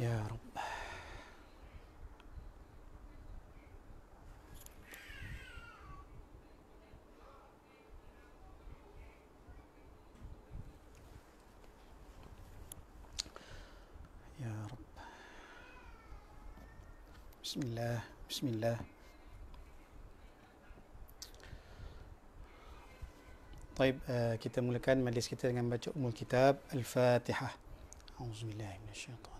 يا رب يا رب بسم الله بسم الله طيب كتاب ملكان مجلس كتاب ام الكتاب الفاتحه اعوذ بالله من الشيطان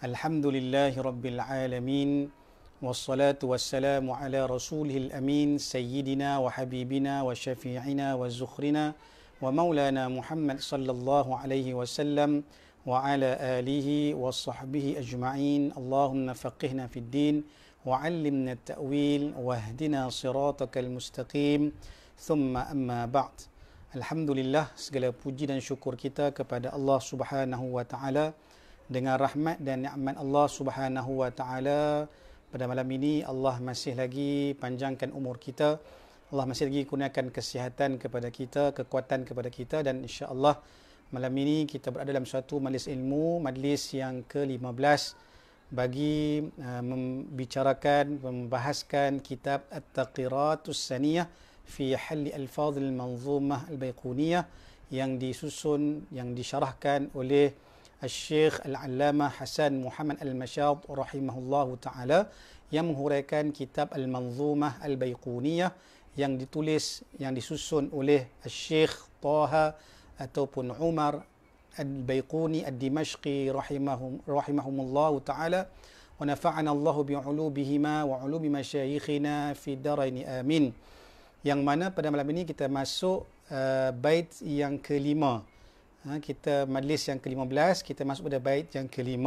الحمد لله رب العالمين والصلاة والسلام على رسوله الأمين سيدنا وحبيبنا وشفيعنا وزخرنا ومولانا محمد صلى الله عليه وسلم وعلى آله وصحبه أجمعين اللهم فقهنا في الدين وعلمنا التأويل واهدنا صراطك المستقيم ثم أما بعد الحمد لله segala puji dan syukur kita kepada Allah Subhanahu wa taala dengan rahmat dan nikmat Allah Subhanahu wa taala pada malam ini Allah masih lagi panjangkan umur kita Allah masih lagi kurniakan kesihatan kepada kita kekuatan kepada kita dan insya Allah malam ini kita berada dalam suatu majlis ilmu majlis yang ke-15 bagi uh, membicarakan membahaskan kitab At-Taqiratus Saniyah fi Hal Al-Fadhil Manzumah Al-Baiquniyah yang disusun yang disyarahkan oleh Syekh Al-Allamah Hasan Muhammad Al-Mashad rahimahullahu taala yang menghuraikan kitab Al-Manzumah Al-Baiquniyah yang ditulis yang disusun oleh Syekh Taha ataupun Umar Al-Baiquni Al-Dimashqi rahimahum rahimahumullahu taala wa nafa'ana Allah bi'ulubihima wa 'ulumi masyayikhina fi darain amin yang mana pada malam ini kita masuk uh, bait yang kelima Ha, kita majlis yang ke-15 kita masuk pada bait yang ke-5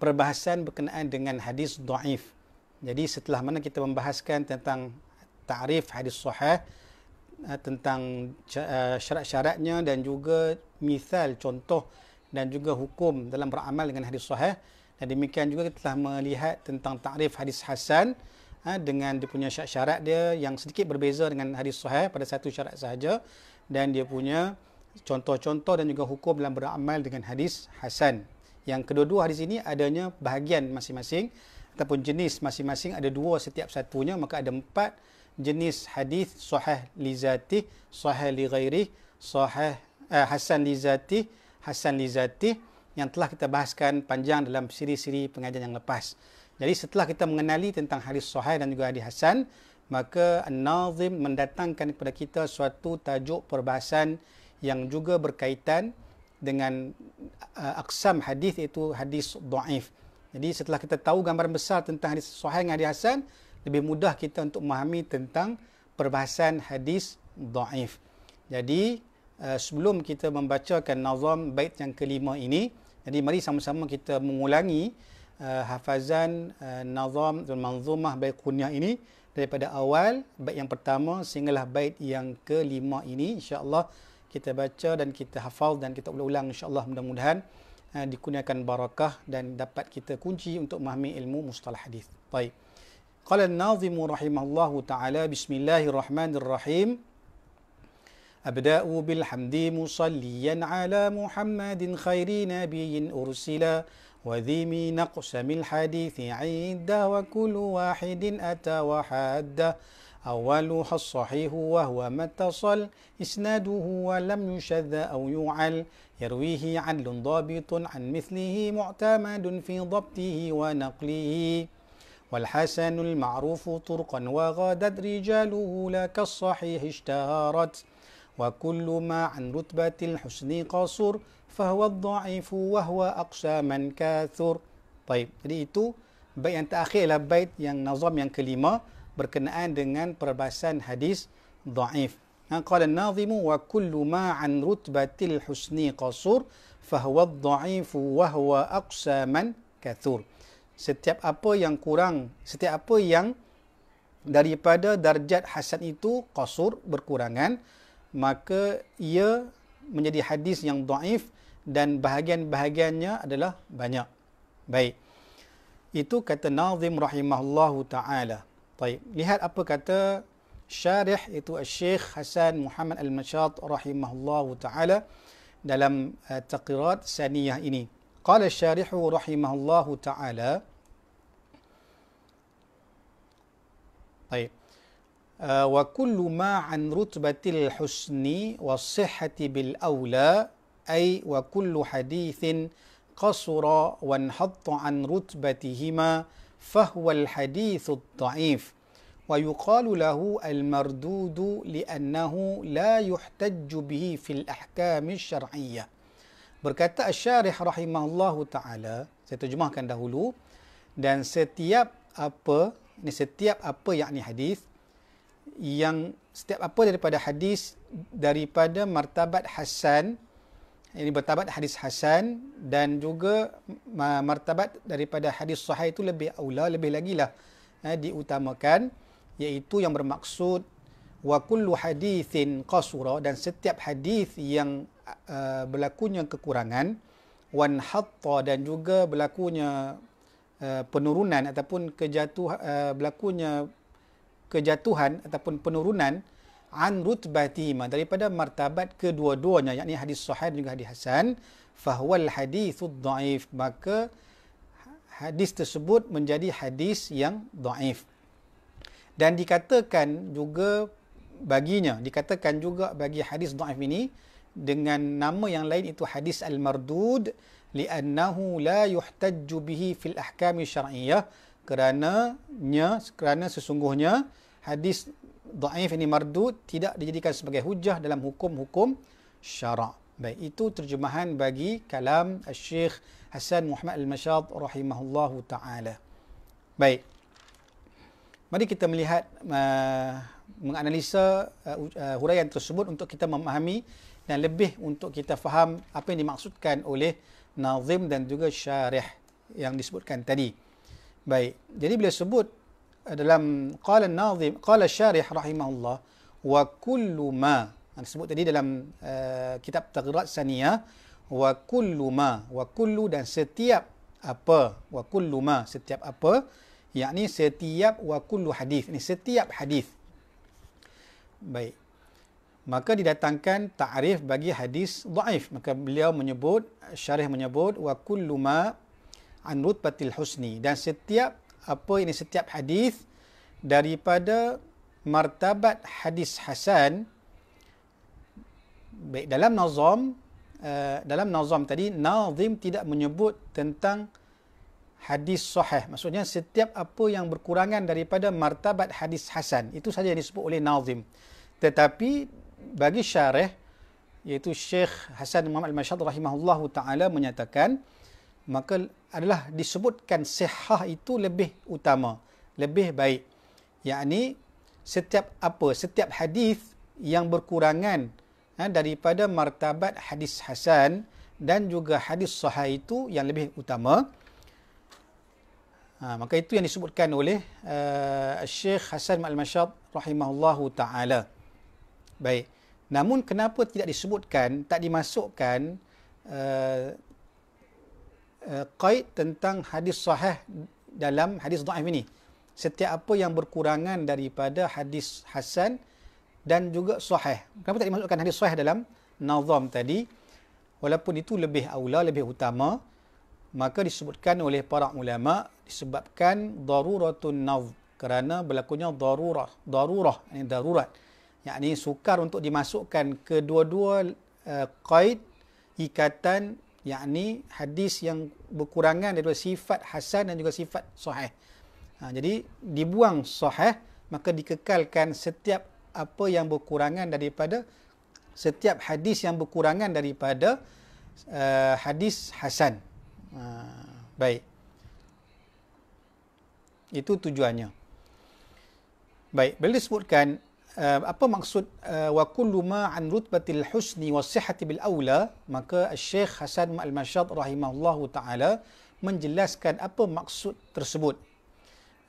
perbahasan berkenaan dengan hadis dhaif jadi setelah mana kita membahaskan tentang takrif hadis sahih ha, tentang ha, syarat-syaratnya dan juga misal contoh dan juga hukum dalam beramal dengan hadis sahih dan demikian juga kita telah melihat tentang takrif hadis hasan dengan dia punya syarat-syarat dia yang sedikit berbeza dengan hadis sahih pada satu syarat sahaja dan dia punya contoh-contoh dan juga hukum dalam beramal dengan hadis Hasan. Yang kedua-dua hadis ini adanya bahagian masing-masing ataupun jenis masing-masing ada dua setiap satunya maka ada empat jenis hadis sahih li zati sahih li ghairi sahih eh, hasan li zati hasan li zati yang telah kita bahaskan panjang dalam siri-siri pengajian yang lepas. Jadi setelah kita mengenali tentang hadis sahih dan juga hadis hasan maka an-nazim mendatangkan kepada kita suatu tajuk perbahasan yang juga berkaitan dengan uh, aksam hadis itu hadis dhaif. Jadi setelah kita tahu gambaran besar tentang hadis sahih dan hadis hasan, lebih mudah kita untuk memahami tentang perbahasan hadis dhaif. Jadi uh, sebelum kita membacakan nazam bait yang kelima ini, jadi mari sama-sama kita mengulangi uh, hafazan uh, nazam dan manzumah bait kunyah ini daripada awal bait yang pertama sehinggalah bait yang kelima ini insya-Allah kita baca dan kita hafal dan kita ulang-ulang insya-Allah mudah-mudahan eh, dikurniakan barakah dan dapat kita kunci untuk memahami ilmu mustalah hadis. Baik. Qala an-nazimu rahimahullahu taala bismillahirrahmanirrahim. أبدأ بالحمد مصليا على محمد خير نبي أرسلا وذيم نقسم الحديث عنده وكل واحد أتى وحده أولها الصحيح وهو ما اتصل إسناده ولم يشذ أو يعل يرويه عدل ضابط عن مثله معتمد في ضبطه ونقله والحسن المعروف طرقا وغادت رجاله لا كالصحيح اشتهرت وكل ما عن رتبة الحسن قصر فهو الضعيف وهو أقسى من كاثر طيب ريتو بيان تأخير yang terakhirlah bait yang nazam berkenaan dengan perbahasan hadis dhaif. Ha qala an-nazim wa kullu ma an rutbatil husni qasur fa huwa dhaif wa huwa aqsa man kathur. Setiap apa yang kurang, setiap apa yang daripada darjat hasan itu qasur berkurangan maka ia menjadi hadis yang dhaif dan bahagian-bahagiannya adalah banyak. Baik. Itu kata Nazim rahimahullahu taala. Baik, lihat apa kata syarih itu Syekh Hasan Muhammad Al-Mashad rahimahullahu taala dalam uh, taqirat saniyah ini. Qala syarih rahimahullahu taala Baik. وكل ما عن رتبة الحسن والصحة بالأولى أي وكل حديث قصر وانحط عن رتبتهما فهو الحديث الضعيف ويقال له المردود لأنه لا يحتج به في الأحكام الشرعية Berkata Asyarih rahimahullahu ta'ala Saya terjemahkan dahulu Dan setiap apa ini Setiap apa yakni hadis Yang setiap apa daripada hadis Daripada martabat Hasan ini bertabat hadis Hasan dan juga martabat daripada hadis Sahih itu lebih aula, lebih lagi lah eh, diutamakan iaitu yang bermaksud wa kullu hadithin qasura dan setiap hadis yang uh, berlakunya kekurangan wan hatta dan juga berlakunya uh, penurunan ataupun kejatuhan uh, eh, berlakunya kejatuhan ataupun penurunan an rutbatima daripada martabat kedua-duanya yakni hadis sahih dan juga hadis hasan fahwal hadithud dhaif maka hadis tersebut menjadi hadis yang dhaif dan dikatakan juga baginya dikatakan juga bagi hadis dhaif ini dengan nama yang lain itu hadis al-mardud li'annahu la yuhtajju bihi fil ahkami syar'iyyah kerana nya kerana sesungguhnya hadis da'if ini mardut tidak dijadikan sebagai hujah dalam hukum-hukum syara. Baik, itu terjemahan bagi kalam Syeikh Hassan Muhammad Al-Mashad rahimahullahu taala. Baik. Mari kita melihat uh, menganalisa uh, uh, huraian tersebut untuk kita memahami dan lebih untuk kita faham apa yang dimaksudkan oleh nazim dan juga syarih yang disebutkan tadi. Baik. Jadi bila sebut dalam qala nazim qala syarih rahimahullah wa kullu ma yang disebut tadi dalam uh, kitab Taghrat Saniyah wa kullu ma wa kullu dan setiap apa wa kullu ma setiap apa yakni setiap wa kullu hadis ini setiap hadis baik maka didatangkan ta'rif bagi hadis dhaif maka beliau menyebut syarih menyebut wa kullu ma an rutbatil husni dan setiap apa ini setiap hadis daripada martabat hadis hasan baik dalam nazam eh, dalam nazam tadi nazim tidak menyebut tentang hadis sahih maksudnya setiap apa yang berkurangan daripada martabat hadis hasan itu saja yang disebut oleh nazim tetapi bagi syarah iaitu Syekh Hasan Muhammad Al-Mashad rahimahullahu taala menyatakan maka adalah disebutkan sihah itu lebih utama, lebih baik. Yakni setiap apa, setiap hadis yang berkurangan ha, daripada martabat hadis hasan dan juga hadis sahih itu yang lebih utama. Ha, maka itu yang disebutkan oleh uh, Syekh Hasan Al-Mashab rahimahullahu taala. Baik. Namun kenapa tidak disebutkan, tak dimasukkan uh, qaid eh, tentang hadis sahih dalam hadis dhaif ini. Setiap apa yang berkurangan daripada hadis hasan dan juga sahih. Kenapa tak dimasukkan hadis sahih dalam nazam tadi? Walaupun itu lebih aula, lebih utama, maka disebutkan oleh para ulama disebabkan daruratun nazam kerana berlakunya darurah, darurah, ini darurat. Yang ini sukar untuk dimasukkan kedua-dua uh, eh, kait ikatan yakni hadis yang berkurangan daripada sifat hasan dan juga sifat sahih. Ha, jadi dibuang sahih maka dikekalkan setiap apa yang berkurangan daripada setiap hadis yang berkurangan daripada uh, hadis hasan. Ha, baik. Itu tujuannya. Baik, beliau sebutkan Eh, apa maksud eh, wa kullu ma an rutbatil husni wa sihhati bil aula maka Syekh Hasan Al Mashad rahimahullahu taala menjelaskan apa maksud tersebut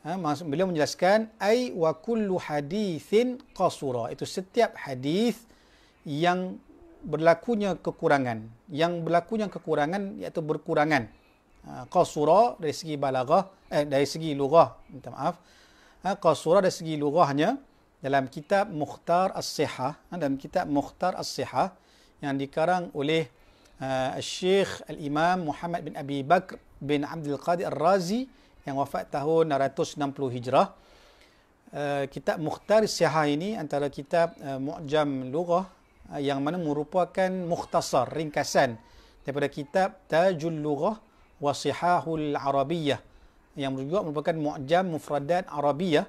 eh, maksud beliau menjelaskan ai wa kullu hadithin qasura itu setiap hadis yang berlakunya kekurangan yang berlakunya kekurangan iaitu berkurangan qasura dari segi balaghah eh, dari segi lughah minta maaf qasura dari segi lughahnya dalam kitab Mukhtar As-Sihah ha, dalam kitab Mukhtar As-Sihah yang dikarang oleh uh, Syekh Al-Imam Muhammad bin Abi Bakr bin Abdul Qadir al Razi yang wafat tahun 160 Hijrah uh, kitab Mukhtar As-Sihah ini antara kitab uh, Mu'jam Lughah uh, yang mana merupakan mukhtasar ringkasan daripada kitab Tajul Lughah wa Sihahul Arabiyah yang juga merupakan mu'jam mufradat Arabiyah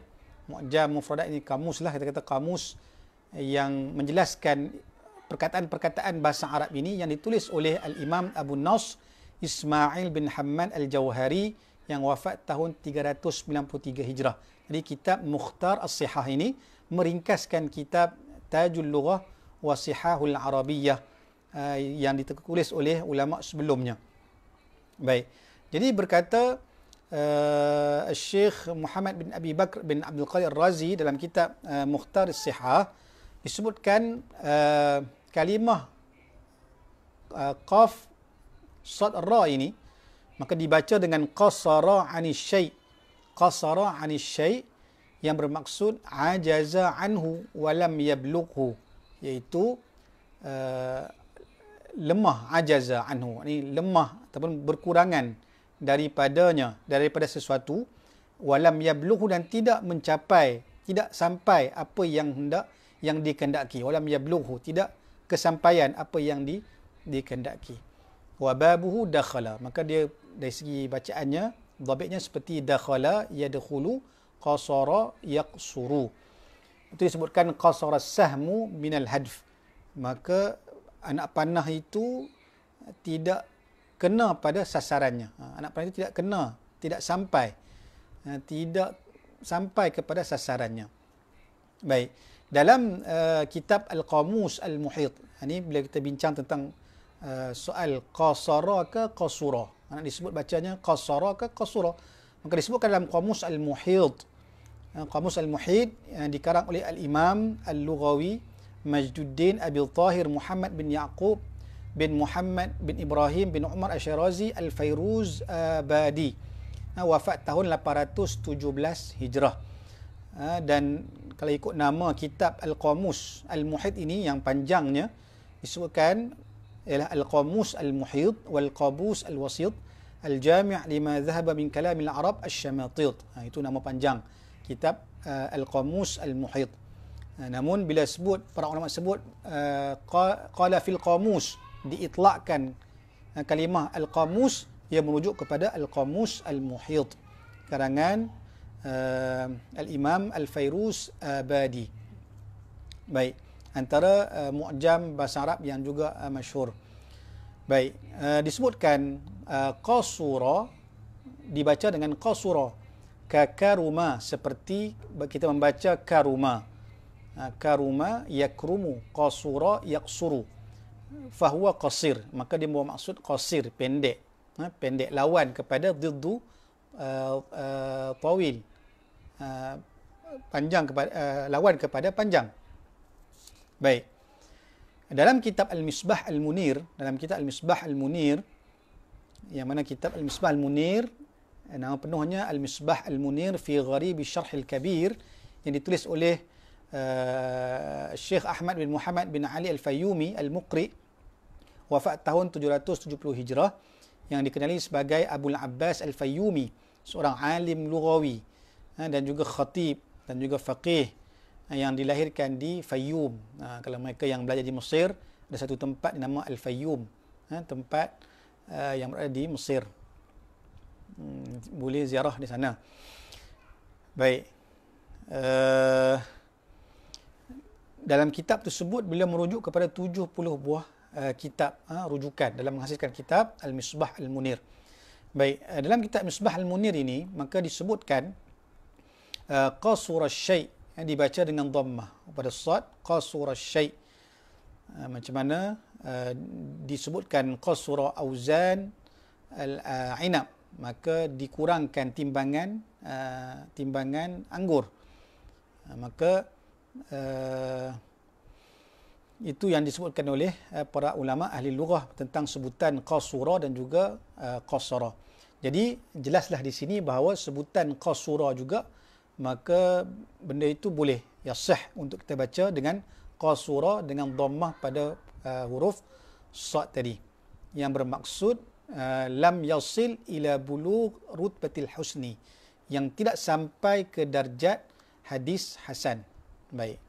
mu'jam mufradat ini kamus lah kita kata kamus yang menjelaskan perkataan-perkataan bahasa Arab ini yang ditulis oleh Al-Imam Abu Nas Ismail bin Hamad Al-Jawhari yang wafat tahun 393 Hijrah. Jadi kitab Mukhtar As-Sihah ini meringkaskan kitab Tajul Lughah wa Sihahul Arabiyyah eh, yang ditulis oleh ulama sebelumnya. Baik. Jadi berkata uh, eh, Syekh Muhammad bin Abi Bakr bin Abdul Qadir Razi dalam kitab uh, Mukhtar Siha disebutkan uh, kalimah uh, qaf sad ra ini maka dibaca dengan qasara ani syai qasara ani syai yang bermaksud ajaza anhu walam yablughu iaitu uh, lemah ajaza anhu ini lemah ataupun berkurangan daripadanya daripada sesuatu walam yabluhu dan tidak mencapai tidak sampai apa yang hendak yang dikehendaki walam yabluhu tidak kesampaian apa yang di dikehendaki wa babuhu dakhala maka dia dari segi bacaannya dhabitnya seperti dakhala yadkhulu qasara yaqsuru itu disebutkan qasara sahmu minal hadf maka anak panah itu tidak kena pada sasarannya. Ha, anak panah itu tidak kena, tidak sampai. Ha, tidak sampai kepada sasarannya. Baik. Dalam uh, kitab Al-Qamus Al-Muhid. Ini ha, bila kita bincang tentang uh, soal qasara ke qasura. Anak disebut bacanya qasara ke qasura. Maka disebutkan dalam Qamus Al-Muhid. Qamus Al-Muhid yang eh, dikarang oleh Al-Imam Al-Lughawi Majduddin Abil Tahir Muhammad bin Yaqub bin Muhammad bin Ibrahim bin Umar Asyirazi Al-Fairuz Abadi eh, eh, wafat tahun 817 Hijrah eh, dan kalau ikut nama kitab Al-Qamus Al-Muhid ini yang panjangnya disebutkan ialah Al-Qamus Al-Muhid Wal-Qabus Al-Wasid Al-Jami' Lima Zahaba Min Kalam Al-Arab Al-Shamatid itu nama panjang kitab Al-Qamus Al-Muhid namun bila sebut para ulama sebut qala fil qamus diitlakkan eh, kalimah Al-Qamus ia merujuk kepada Al-Qamus Al-Muhid karangan uh, Al-Imam Al-Fairuz Abadi baik antara uh, mu'jam bahasa Arab yang juga uh, masyhur baik uh, disebutkan uh, qasura dibaca dengan qasura kakaruma seperti kita membaca karuma karuma yakrumu qasura yaksuru fahuwa qasir maka dia bawa maksud qasir pendek ha, pendek lawan kepada diddu uh, uh, tawil uh, panjang kepada uh, lawan kepada panjang baik dalam kitab al-misbah al-munir dalam kitab al-misbah al-munir yang mana kitab al-misbah al-munir nama penuhnya al-misbah al-munir fi gharibi syarh al-kabir yang ditulis oleh Eh, Syekh Ahmad bin Muhammad bin Ali Al-Fayyumi Al-Muqri wafat tahun 770 Hijrah yang dikenali sebagai Abu Abbas Al-Fayyumi seorang alim lughawi eh, dan juga khatib dan juga faqih eh, yang dilahirkan di Fayyum. kalau mereka yang belajar di Mesir ada satu tempat nama Al-Fayyum tempat yang berada di Mesir. Hmm, boleh ziarah di sana. Baik. Uh, dalam kitab tersebut beliau merujuk kepada 70 buah uh, kitab uh, rujukan dalam menghasilkan kitab Al-Misbah Al-Munir. Baik, uh, dalam kitab Misbah Al-Munir ini maka disebutkan uh, qasura syai yang dibaca dengan dhammah pada sad qasura syai. Uh, macam mana uh, disebutkan qasura auzan al-inab maka dikurangkan timbangan uh, timbangan anggur. Uh, maka Eh, itu yang disebutkan oleh uh, para ulama ahli lughah tentang sebutan qasura dan juga uh, qasara. Jadi jelaslah di sini bahawa sebutan qasura juga maka benda itu boleh ya sah untuk kita baca dengan qasura dengan dhammah pada uh, huruf sad tadi yang bermaksud uh, lam yasil ila bulugh rutbatil husni yang tidak sampai ke darjat hadis hasan. Baik.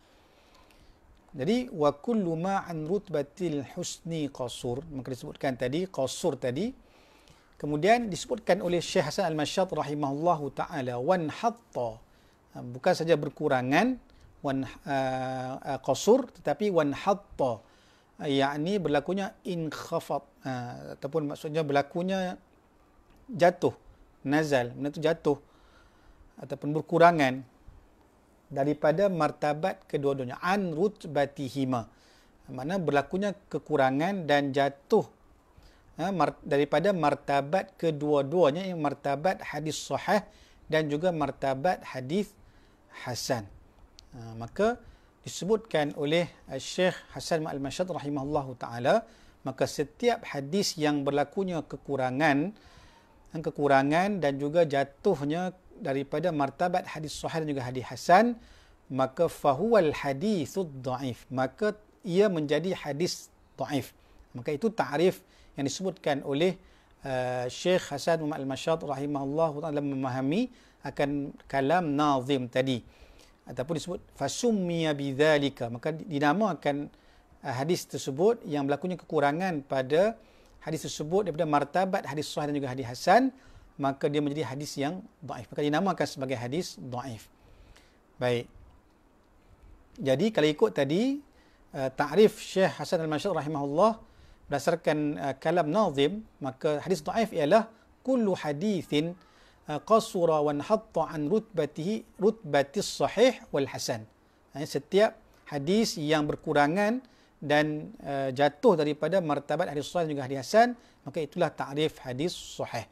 Jadi wa kullu ma an rutbatil husni qasur. Maka disebutkan tadi qasur tadi. Kemudian disebutkan oleh Syekh Hasan Al-Masyad rahimahullahu taala wan hatta ha, bukan saja berkurangan wan uh, qasur tetapi wan hatta yakni berlakunya inkhafat uh, ataupun maksudnya berlakunya jatuh nazal benda tu jatuh ataupun berkurangan daripada martabat kedua-duanya an rutbatihima mana berlakunya kekurangan dan jatuh ha, daripada martabat kedua-duanya yang martabat hadis sahih dan juga martabat hadis hasan ha, maka disebutkan oleh eh, Syekh Hasan Ma'al Mashad rahimahullahu taala maka setiap hadis yang berlakunya kekurangan kekurangan dan juga jatuhnya daripada martabat hadis sahih dan juga hadis hasan maka fahuwal hadithud da'if maka ia menjadi hadis da'if maka itu ta'rif yang disebutkan oleh uh, eh, Syekh Hasan Muhammad Al-Mashad rahimahullah dalam memahami akan kalam nazim tadi ataupun disebut fasummiya bidzalika maka dinamakan uh, hadis tersebut yang berlakunya kekurangan pada hadis tersebut daripada martabat hadis sahih dan juga hadis hasan maka dia menjadi hadis yang daif. Maka dinamakan sebagai hadis daif. Baik. Jadi kalau ikut tadi uh, eh, takrif Syekh Hasan Al-Mashruh rahimahullah berdasarkan uh, kalam Nazim, maka hadis daif ialah kullu hadithin eh, qasura wa nhatta an rutbatihi rutbati sahih wal hasan. setiap hadis yang berkurangan dan uh, jatuh daripada martabat hadis sahih dan juga hadis hasan, maka itulah takrif hadis sahih.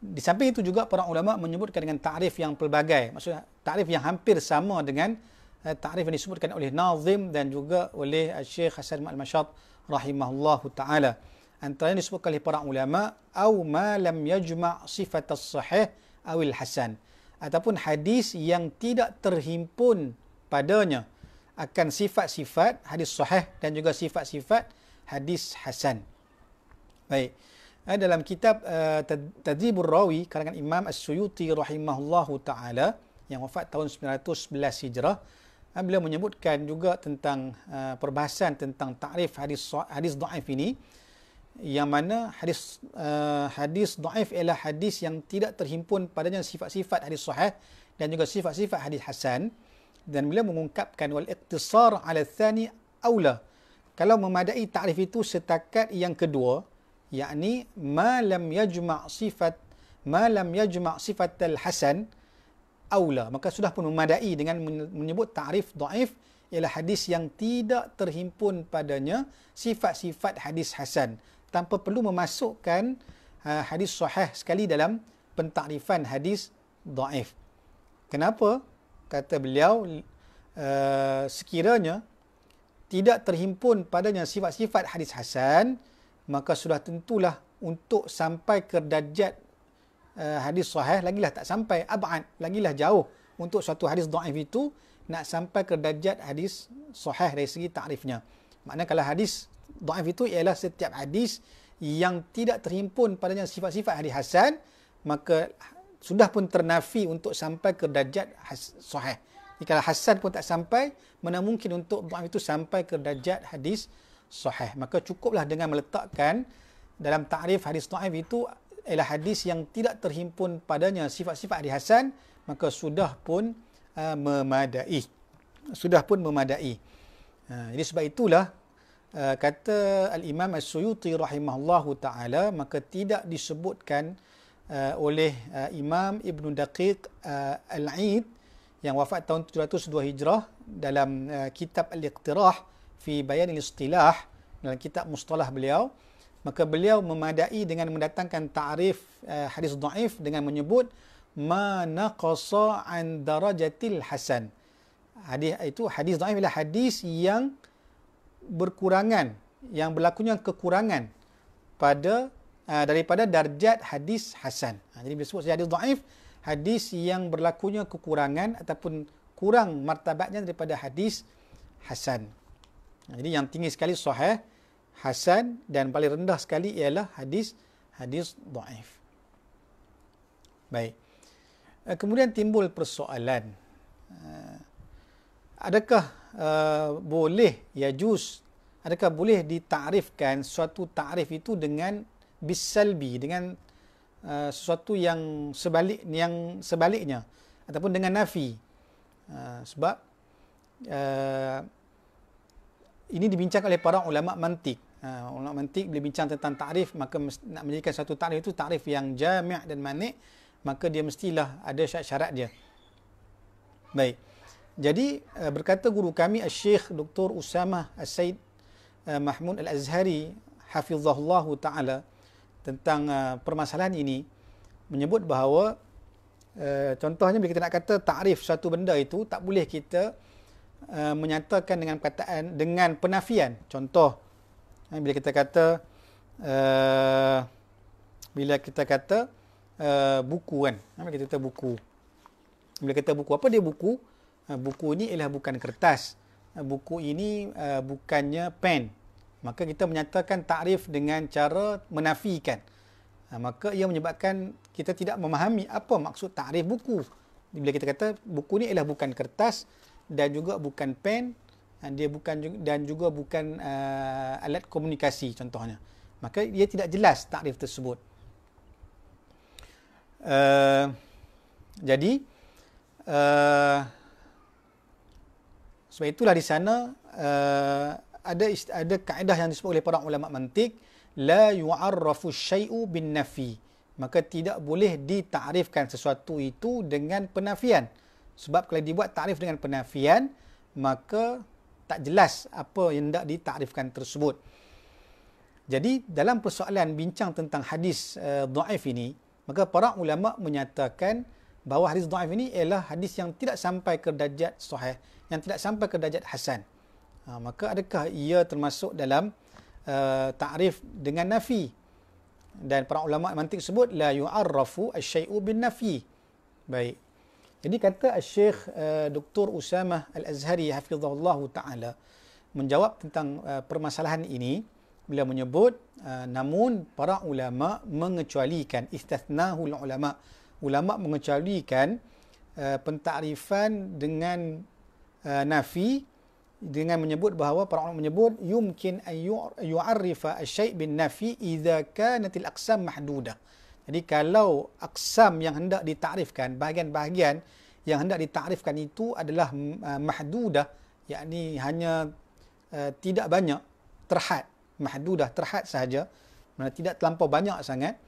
Di samping itu juga para ulama menyebutkan dengan takrif yang pelbagai. Maksudnya takrif yang hampir sama dengan uh, eh, takrif yang disebutkan oleh Nazim dan juga oleh eh, Syekh Hasan al Mashad rahimahullahu ta'ala. Antara yang disebutkan oleh para ulama, Au ma lam yajma' sifat as-sahih awil hasan. Ataupun hadis yang tidak terhimpun padanya akan sifat-sifat hadis sahih dan juga sifat-sifat hadis hasan. Baik eh, dalam kitab uh, Tadribur Rawi karangan Imam As-Suyuti rahimahullahu taala yang wafat tahun 911 Hijrah eh, beliau menyebutkan juga tentang uh, perbahasan tentang takrif hadis hadis dhaif ini yang mana hadis uh, hadis dhaif ialah hadis yang tidak terhimpun padanya sifat-sifat hadis sahih dan juga sifat-sifat hadis hasan dan beliau mengungkapkan wal iqtisar ala thani aula kalau memadai takrif itu setakat yang kedua yakni ma lam yajma' sifat ma lam yajma' sifat al-hasan aula maka sudah pun memadai dengan menyebut takrif dhaif ialah hadis yang tidak terhimpun padanya sifat-sifat hadis hasan tanpa perlu memasukkan ha, hadis sahih sekali dalam pentakrifan hadis dhaif kenapa kata beliau eh, sekiranya tidak terhimpun padanya sifat-sifat hadis hasan maka sudah tentulah untuk sampai ke darjat uh, hadis sahih lagilah tak sampai abad lagilah jauh untuk suatu hadis dhaif itu nak sampai ke darjat hadis sahih dari segi takrifnya makna kalau hadis dhaif itu ialah setiap hadis yang tidak terhimpun padanya sifat-sifat hadis hasan maka sudah pun ternafi untuk sampai ke darjat sahih kalau hasan pun tak sampai mana mungkin untuk dhaif itu sampai ke darjat hadis sahih. Maka cukuplah dengan meletakkan dalam ta'rif hadis ta'if itu ialah hadis yang tidak terhimpun padanya sifat-sifat hadis Hasan, maka sudah pun uh, memadai. Sudah pun memadai. Uh, jadi sebab itulah uh, kata Al-Imam As-Suyuti rahimahullahu ta'ala, maka tidak disebutkan uh, oleh uh, Imam Ibn Daqiq uh, Al-Aid yang wafat tahun 702 Hijrah dalam uh, kitab Al-Iqtirah, fi bayanil istilah dalam kitab mustalah beliau maka beliau memadai dengan mendatangkan ta'rif eh, hadis dhaif dengan menyebut ma naqasa an darajatil hasan hadis itu hadis dhaif ialah hadis yang berkurangan yang berlakunya kekurangan pada eh, daripada darjat hadis hasan ha, jadi disebut sebut hadis dhaif hadis yang berlakunya kekurangan ataupun kurang martabatnya daripada hadis hasan jadi yang tinggi sekali sahih hasan dan paling rendah sekali ialah hadis hadis dhaif. Baik. Eh, kemudian timbul persoalan eh, adakah eh, boleh ya juz? adakah boleh ditakrifkan suatu takrif itu dengan bisalbi dengan sesuatu yang sebalik yang sebaliknya ataupun dengan nafi sebab ini dibincang oleh para ulama mantik. Uh, ulama mantik boleh bincang tentang tarif. maka nak menjadikan satu tarif itu tarif yang jami' dan manik maka dia mestilah ada syarat-syarat dia. Baik. Jadi uh, berkata guru kami Syekh Dr. Usama Al-Said uh, Mahmud Al-Azhari hafizahullahu taala tentang uh, permasalahan ini menyebut bahawa uh, contohnya bila kita nak kata tarif satu benda itu tak boleh kita uh, menyatakan dengan perkataan dengan penafian. Contoh eh, bila kita kata uh, bila kita kata uh, buku kan. Eh, bila kita kata buku. Bila kita kata buku apa dia buku? Uh, buku ini ialah bukan kertas. Uh, buku ini uh, bukannya pen. Maka kita menyatakan takrif dengan cara menafikan. Uh, maka ia menyebabkan kita tidak memahami apa maksud takrif buku. Bila kita kata buku ni ialah bukan kertas, dan juga bukan pen ha, dia bukan dan juga bukan uh, alat komunikasi contohnya maka dia tidak jelas takrif tersebut uh, jadi uh, sebab itulah di sana uh, ada ada kaedah yang disebut oleh para ulama mantik la yu'arrafu syai'u bin nafi maka tidak boleh ditakrifkan sesuatu itu dengan penafian sebab kalau dibuat takrif dengan penafian, maka tak jelas apa yang hendak ditakrifkan tersebut. Jadi dalam persoalan bincang tentang hadis uh, dhaif ini, maka para ulama menyatakan bahawa hadis dhaif ini ialah hadis yang tidak sampai ke darjat sahih, yang tidak sampai ke darjat hasan. Ha, maka adakah ia termasuk dalam uh, takrif dengan nafi? Dan para ulama mantik sebut la yu'arrafu asy-syai'u bin nafi. Baik, jadi kata Syekh eh, Dr. Usama Al-Azhari Hafizullah Ta'ala menjawab tentang eh, permasalahan ini beliau menyebut eh, namun para ulama mengecualikan istathnahul ulama ulama mengecualikan uh, pentakrifan dengan nafi dengan menyebut bahawa para ulama menyebut yumkin ayu'arifa asyai' bin nafi idza kanatil aqsam mahdudah jadi kalau aksam yang hendak ditakrifkan, bahagian-bahagian yang hendak ditakrifkan itu adalah uh, mahdudah, yakni hanya uh, tidak banyak terhad, mahdudah terhad sahaja, mana tidak terlampau banyak sangat,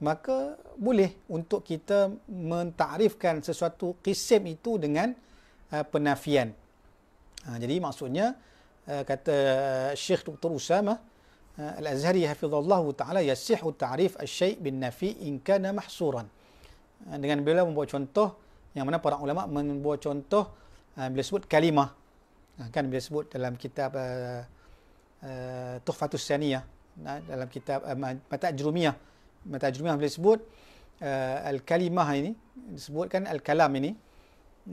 maka boleh untuk kita mentakrifkan sesuatu qisim itu dengan uh, penafian. Uh, jadi maksudnya uh, kata uh, Syekh Dr. Usamah, الأزهري حفظه الله تعالى yasihu تعريف الشيء بالنفي إن كان محصورا Dengan beliau membawa contoh yang mana para ulama membawa contoh bila sebut kalimah. Kan bila sebut dalam kitab uh, uh, Tuhfatus Saniyah dalam kitab uh, Mata Jurumiyah. Mata Jurumiyah bila sebut uh, al-kalimah ini disebutkan al-kalam ini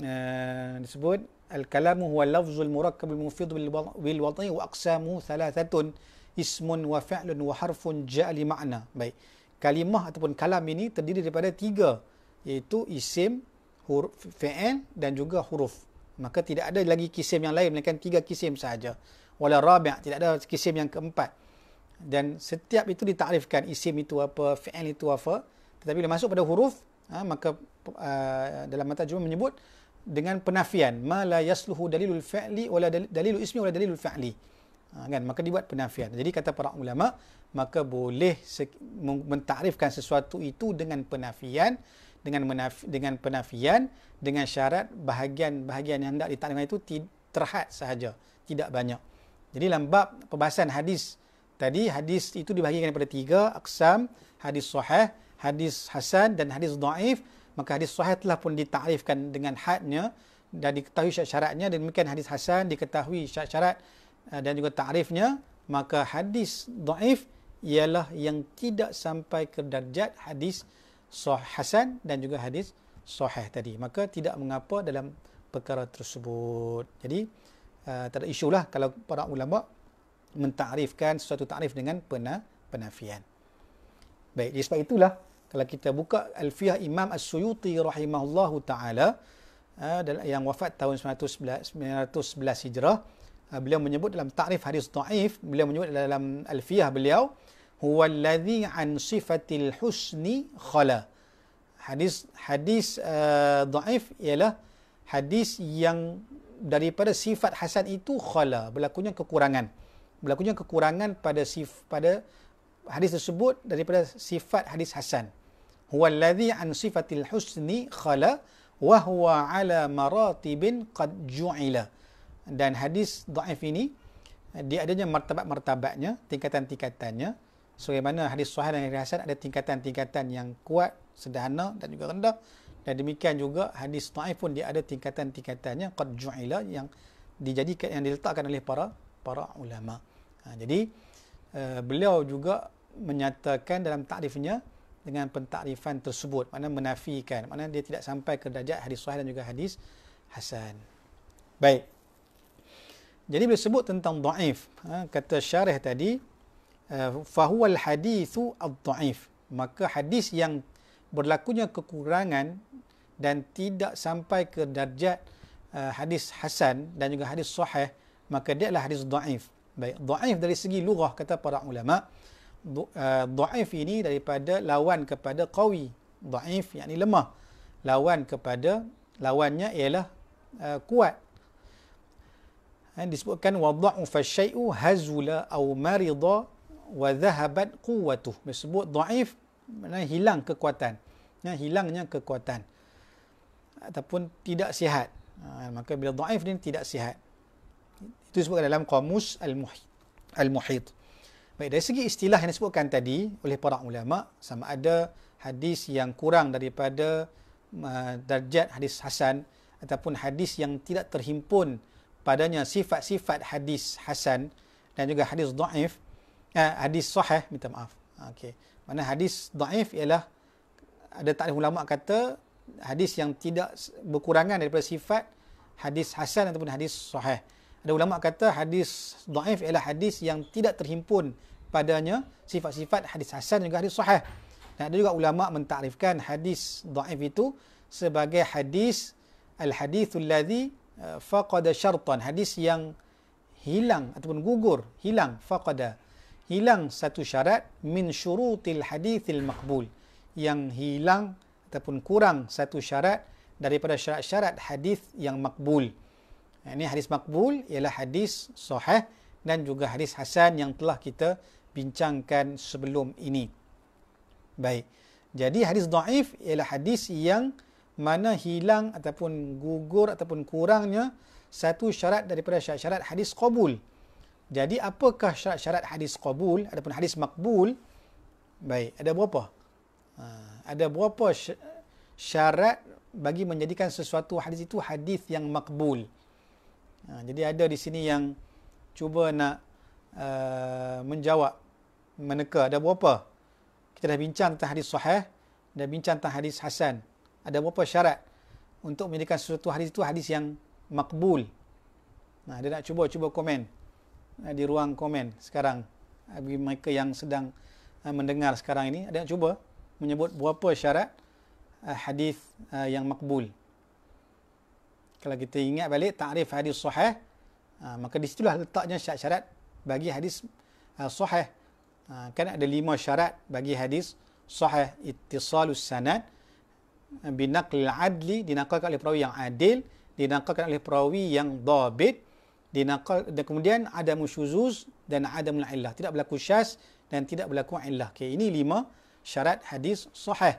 uh, disebut al-kalamu huwa lafzul murakkab al-mufid bil wad'i wa aqsamu thalathatun. ismun wa fi'lun wa harfun ja'a li makna. Baik. Kalimah ataupun kalam ini terdiri daripada tiga iaitu isim, huruf fi'il dan juga huruf. Maka tidak ada lagi kisim yang lain melainkan tiga kisim sahaja. Wala rabi' tidak ada kisim yang keempat. Dan setiap itu ditakrifkan isim itu apa, fi'il itu apa. Tetapi bila masuk pada huruf, ha, maka uh, dalam mata jumlah menyebut dengan penafian ma la yasluhu dalilul fi'li wala dalilul ismi wala dalilul fi'li. Ha, kan maka dibuat penafian jadi kata para ulama maka boleh mentakrifkan sesuatu itu dengan penafian dengan menaf dengan penafian dengan syarat bahagian-bahagian yang hendak ditakrifkan itu terhad sahaja tidak banyak jadi dalam bab pembahasan hadis tadi hadis itu dibahagikan kepada tiga aksam, hadis sahih hadis hasan dan hadis dhaif maka hadis sahih telah pun ditakrifkan dengan hadnya dan diketahui syarat-syaratnya dan demikian hadis hasan diketahui syarat-syarat Eh, dan juga takrifnya maka hadis dhaif ialah yang tidak sampai ke darjat hadis sah hasan dan juga hadis sahih tadi maka tidak mengapa dalam perkara tersebut jadi eh, tak ada isu lah kalau para ulama mentakrifkan sesuatu takrif dengan penah penafian baik jadi sebab itulah kalau kita buka alfiah imam as-suyuti rahimahullahu taala eh, dalam yang wafat tahun 1911 hijrah Ah, beliau menyebut dalam ta'rif hadis ta'if, beliau menyebut dalam alfiyah beliau, huwa alladhi an sifatil husni khala. Hadis hadis ta'if ah, uh, ialah hadis yang daripada sifat hasan itu khala, berlakunya kekurangan. Berlakunya kekurangan pada sif, pada hadis tersebut daripada sifat hadis hasan. Huwa alladhi an sifatil husni khala wa huwa ala maratibin qad ju'ila dan hadis dhaif ini dia adanya martabat-martabatnya, tingkatan-tingkatannya. Sebagaimana so, hadis sahih dan hadis hasan ada tingkatan-tingkatan yang kuat, sederhana dan juga rendah. Dan demikian juga hadis dhaif pun dia ada tingkatan-tingkatannya qad ju'ila yang dijadikan yang diletakkan oleh para para ulama. Ha, jadi uh, beliau juga menyatakan dalam takrifnya dengan pentakrifan tersebut mana menafikan mana dia tidak sampai ke darjat hadis sahih dan juga hadis hasan baik jadi bila sebut tentang daif, ha, kata syarah tadi, eh, al hadithu ad-daif. Maka hadis yang berlakunya kekurangan dan tidak sampai ke darjat eh, hadis hasan dan juga hadis sahih, maka dia adalah hadis daif. Baik, daif dari segi lughah kata para ulama, daif eh, ini daripada lawan kepada qawi. Daif yakni lemah. Lawan kepada lawannya ialah kuat yang disebutkan wadha'u fasyai'u hazula au marida wa dhahabat quwwatu disebut dhaif mana hilang kekuatan ya hilangnya kekuatan ataupun tidak sihat ha, maka bila dhaif ni tidak sihat itu disebutkan dalam qamus al muhit baik dari segi istilah yang disebutkan tadi oleh para ulama sama ada hadis yang kurang daripada uh, darjat hadis hasan ataupun hadis yang tidak terhimpun padanya sifat-sifat hadis hasan dan juga hadis dhaif eh, hadis sahih minta maaf okey mana hadis dhaif ialah ada takrif ulama kata hadis yang tidak berkurangan daripada sifat hadis hasan ataupun hadis sahih ada ulama kata hadis dhaif ialah hadis yang tidak terhimpun padanya sifat-sifat hadis hasan dan juga hadis sahih dan ada juga ulama mentakrifkan hadis dhaif itu sebagai hadis al hadithul ladzi Eh, faqada syartan hadis yang hilang ataupun gugur hilang faqada hilang satu syarat min syurutil hadithil makbul yang hilang ataupun kurang satu syarat daripada syarat-syarat hadis yang makbul. Eh, ini hadis makbul ialah hadis sahih dan juga hadis hasan yang telah kita bincangkan sebelum ini. Baik. Jadi hadis dhaif ialah hadis yang mana hilang ataupun gugur ataupun kurangnya satu syarat daripada syarat-syarat hadis qabul. Jadi apakah syarat-syarat hadis qabul ataupun hadis makbul? Baik, ada berapa? Ha, ada berapa syarat bagi menjadikan sesuatu hadis itu hadis yang makbul? Ha, jadi ada di sini yang cuba nak uh, menjawab meneka ada berapa? Kita dah bincang tentang hadis sahih, dah bincang tentang hadis hasan ada beberapa syarat untuk menjadikan sesuatu hadis itu hadis yang makbul. Nah, dia nak cuba cuba komen eh, di ruang komen sekarang eh, bagi mereka yang sedang eh, mendengar sekarang ini ada nak cuba menyebut beberapa syarat hadis yang makbul. Kalau kita ingat balik takrif hadis sahih maka di situlah letaknya syarat-syarat bagi hadis sahih. kan ada lima syarat bagi hadis sahih ittisalus sanad binaklil adli dinakalkan oleh perawi yang adil dinakalkan oleh perawi yang dhabit dinakal dan kemudian ada musyuzuz dan ada illah tidak berlaku syas dan tidak berlaku illah okey ini lima syarat hadis sahih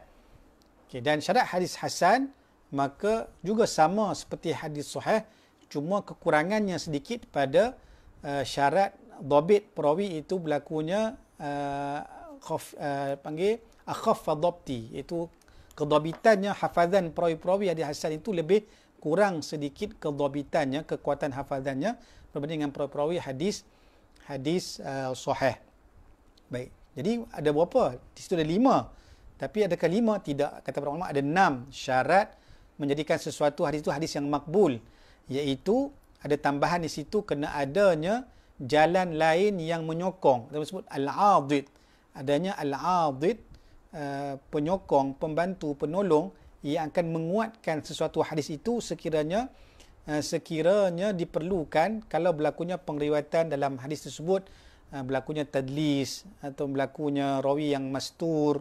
okey dan syarat hadis hasan maka juga sama seperti hadis sahih cuma kekurangannya sedikit pada uh, syarat dhabit perawi itu berlakunya uh, eh, khuf, uh, eh, panggil akhaf dhabti iaitu kedobitannya hafazan perawi-perawi hadis hasan itu lebih kurang sedikit kedobitannya kekuatan hafazannya berbanding dengan perawi-perawi hadis hadis uh, sahih. Baik. Jadi ada berapa? Di situ ada lima. Tapi adakah lima? Tidak. Kata para ulama ada enam syarat menjadikan sesuatu hadis itu hadis yang makbul. Iaitu ada tambahan di situ kena adanya jalan lain yang menyokong. Kita sebut al-adid. Adanya al-adid Eh, penyokong, pembantu, penolong yang akan menguatkan sesuatu hadis itu sekiranya eh, sekiranya diperlukan kalau berlakunya pengriwayatan dalam hadis tersebut eh, berlakunya tadlis atau berlakunya rawi yang mastur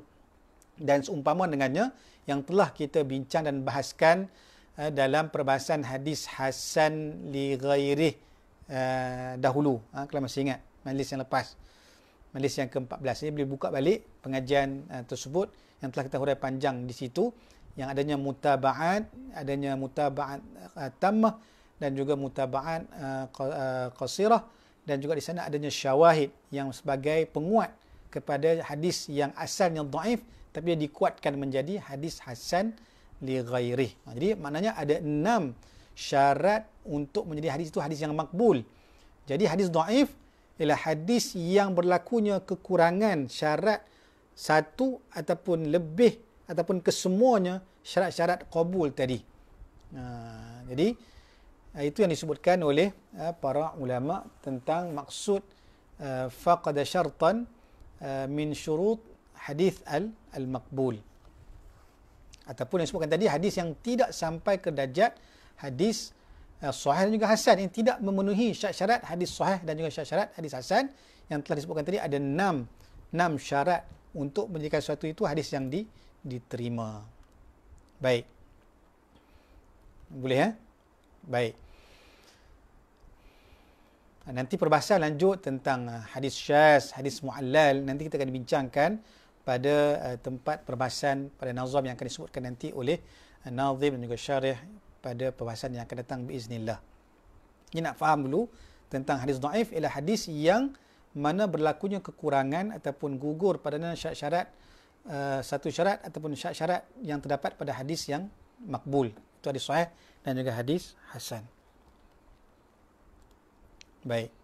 dan seumpama dengannya yang telah kita bincang dan bahaskan dalam perbahasan hadis Hasan li ghairih dahulu ah, kalau masih ingat majlis yang lepas majlis yang ke-14 ini boleh buka balik pengajian uh, tersebut yang telah kita huraikan panjang di situ yang adanya mutaba'at adanya mutaba'at uh, tamah dan juga mutaba'at uh, uh qasirah dan juga di sana adanya syawahid yang sebagai penguat kepada hadis yang asalnya dhaif tapi dia dikuatkan menjadi hadis hasan li ghairi. Ha, jadi maknanya ada enam syarat untuk menjadi hadis itu hadis yang makbul. Jadi hadis dhaif ialah hadis yang berlakunya kekurangan syarat satu ataupun lebih ataupun kesemuanya syarat-syarat qabul tadi. Ha, jadi ha, itu yang disebutkan oleh ha, para ulama tentang maksud uh, faqada syartan min syurut hadis al al maqbul. Ataupun yang disebutkan tadi hadis yang tidak sampai ke darjat hadis Eh, sahih dan juga hasan yang tidak memenuhi syarat-syarat hadis sahih dan juga syarat-syarat hadis hasan yang telah disebutkan tadi ada enam enam syarat untuk menjadikan sesuatu itu hadis yang di, diterima. Baik. Boleh ya? Eh? Baik. Nanti perbahasan lanjut tentang eh, hadis syas, hadis muallal nanti kita akan bincangkan pada eh, tempat perbahasan pada nazam yang akan disebutkan nanti oleh uh, nazim dan juga syarih pada perbahasan yang akan datang biiznillah. Ini nak faham dulu tentang hadis daif ialah hadis yang mana berlakunya kekurangan ataupun gugur pada syarat-syarat uh, satu syarat ataupun syarat-syarat yang terdapat pada hadis yang makbul. Itu hadis sahih dan juga hadis hasan. Baik.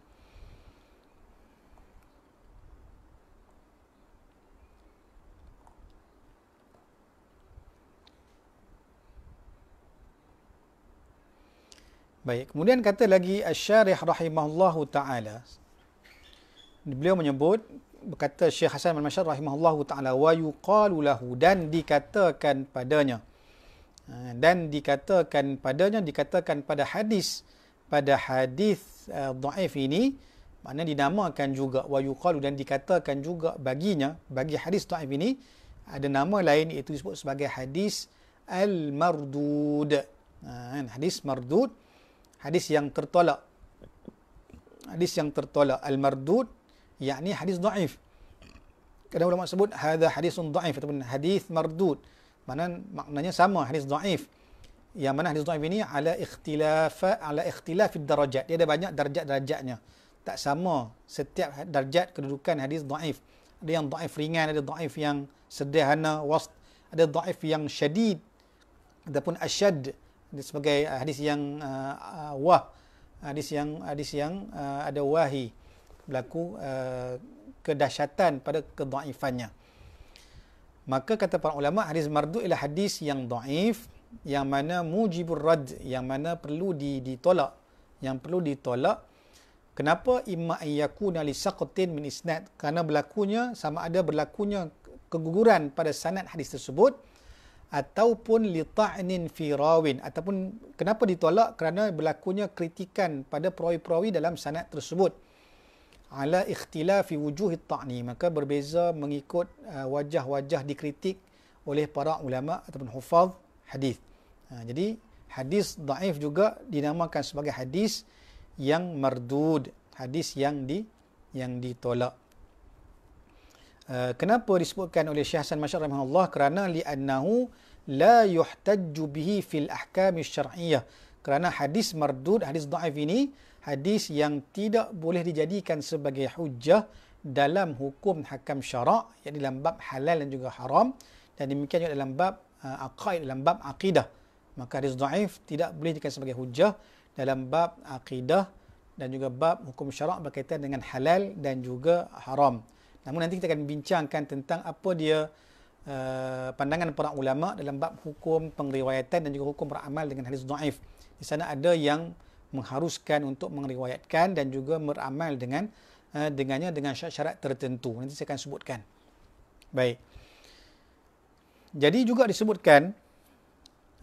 Baik, kemudian kata lagi Asy-Syarih rahimahullahu taala. Beliau menyebut berkata Syekh Hasan bin Mashar rahimahullahu taala wa yuqalu lahu dan dikatakan padanya. Ha, dan dikatakan padanya dikatakan pada hadis pada hadis uh, dhaif ini mana dinamakan juga wa yuqalu dan dikatakan juga baginya bagi hadis dhaif ini ada nama lain iaitu disebut sebagai hadis al-mardud. Uh, hadis mardud hadis yang tertolak hadis yang tertolak al-mardud yakni hadis dhaif kadang ulama sebut hadha hadisun dhaif ataupun hadis mardud mana maknanya sama hadis dhaif yang mana hadis dhaif ini ala ikhtilaf ala ikhtilaf darajat dia ada banyak darjat-darjatnya tak sama setiap ha-, darjat kedudukan hadis dhaif ada yang dhaif ringan ada dhaif yang sederhana wasat ada dhaif yang syadid ataupun asyad sebagai uh, hadis yang uh, uh, wah hadis yang hadis yang uh, ada wahi berlaku uh, kedahsyatan pada kedhaifannya maka kata para ulama hadis mardu ialah hadis yang dhaif yang mana mujibur rad yang mana perlu ditolak yang perlu ditolak kenapa imma yakuna li saqtin min isnad kerana berlakunya sama ada berlakunya keguguran pada sanad hadis tersebut ataupun li ta'nin fi rawin ataupun kenapa ditolak kerana berlakunya kritikan pada perawi-perawi dalam sanad tersebut ala ikhtilafi wujuhi ta'ni maka berbeza mengikut uh, wajah-wajah dikritik oleh para ulama ataupun hufaz hadis ha, jadi hadis dhaif juga dinamakan sebagai hadis yang mardud hadis yang di yang ditolak Eh, kenapa disebutkan oleh Syekh Hasan Masyar rahimahullah kerana li annahu la yuhtajju bihi fil ahkam syar'iyyah kerana hadis mardud hadis dhaif ini hadis yang tidak boleh dijadikan sebagai hujah dalam hukum hakam syarak yang dalam bab halal dan juga haram dan demikian juga dalam bab uh, eh, akaid dalam bab akidah maka hadis dhaif tidak boleh dijadikan sebagai hujah dalam bab akidah dan juga bab hukum syarak berkaitan dengan halal dan juga haram. Namun nanti kita akan bincangkan tentang apa dia uh, pandangan para ulama dalam bab hukum pengriwayatan dan juga hukum beramal dengan hadis dhaif. Di sana ada yang mengharuskan untuk mengriwayatkan dan juga beramal dengan uh, dengannya dengan syarat-syarat tertentu. Nanti saya akan sebutkan. Baik. Jadi juga disebutkan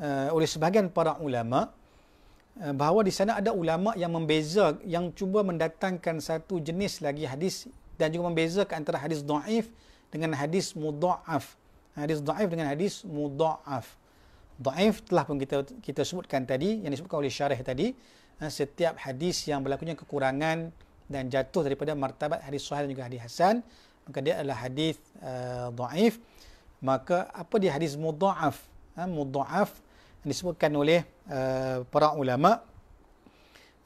uh, oleh sebahagian para ulama bahawa di sana ada ulama yang membeza yang cuba mendatangkan satu jenis lagi hadis dan juga membezakan antara hadis dhaif dengan hadis mudhaaf. Hadis dhaif dengan hadis mudhaaf. Dhaif telah pun kita kita sebutkan tadi yang disebutkan oleh syarah tadi eh, setiap hadis yang berlakunya kekurangan dan jatuh daripada martabat hadis sahih dan juga hadis hasan maka dia adalah hadis uh, dhaif maka apa dia hadis mudhaaf ha, mudhaaf disebutkan oleh uh, para ulama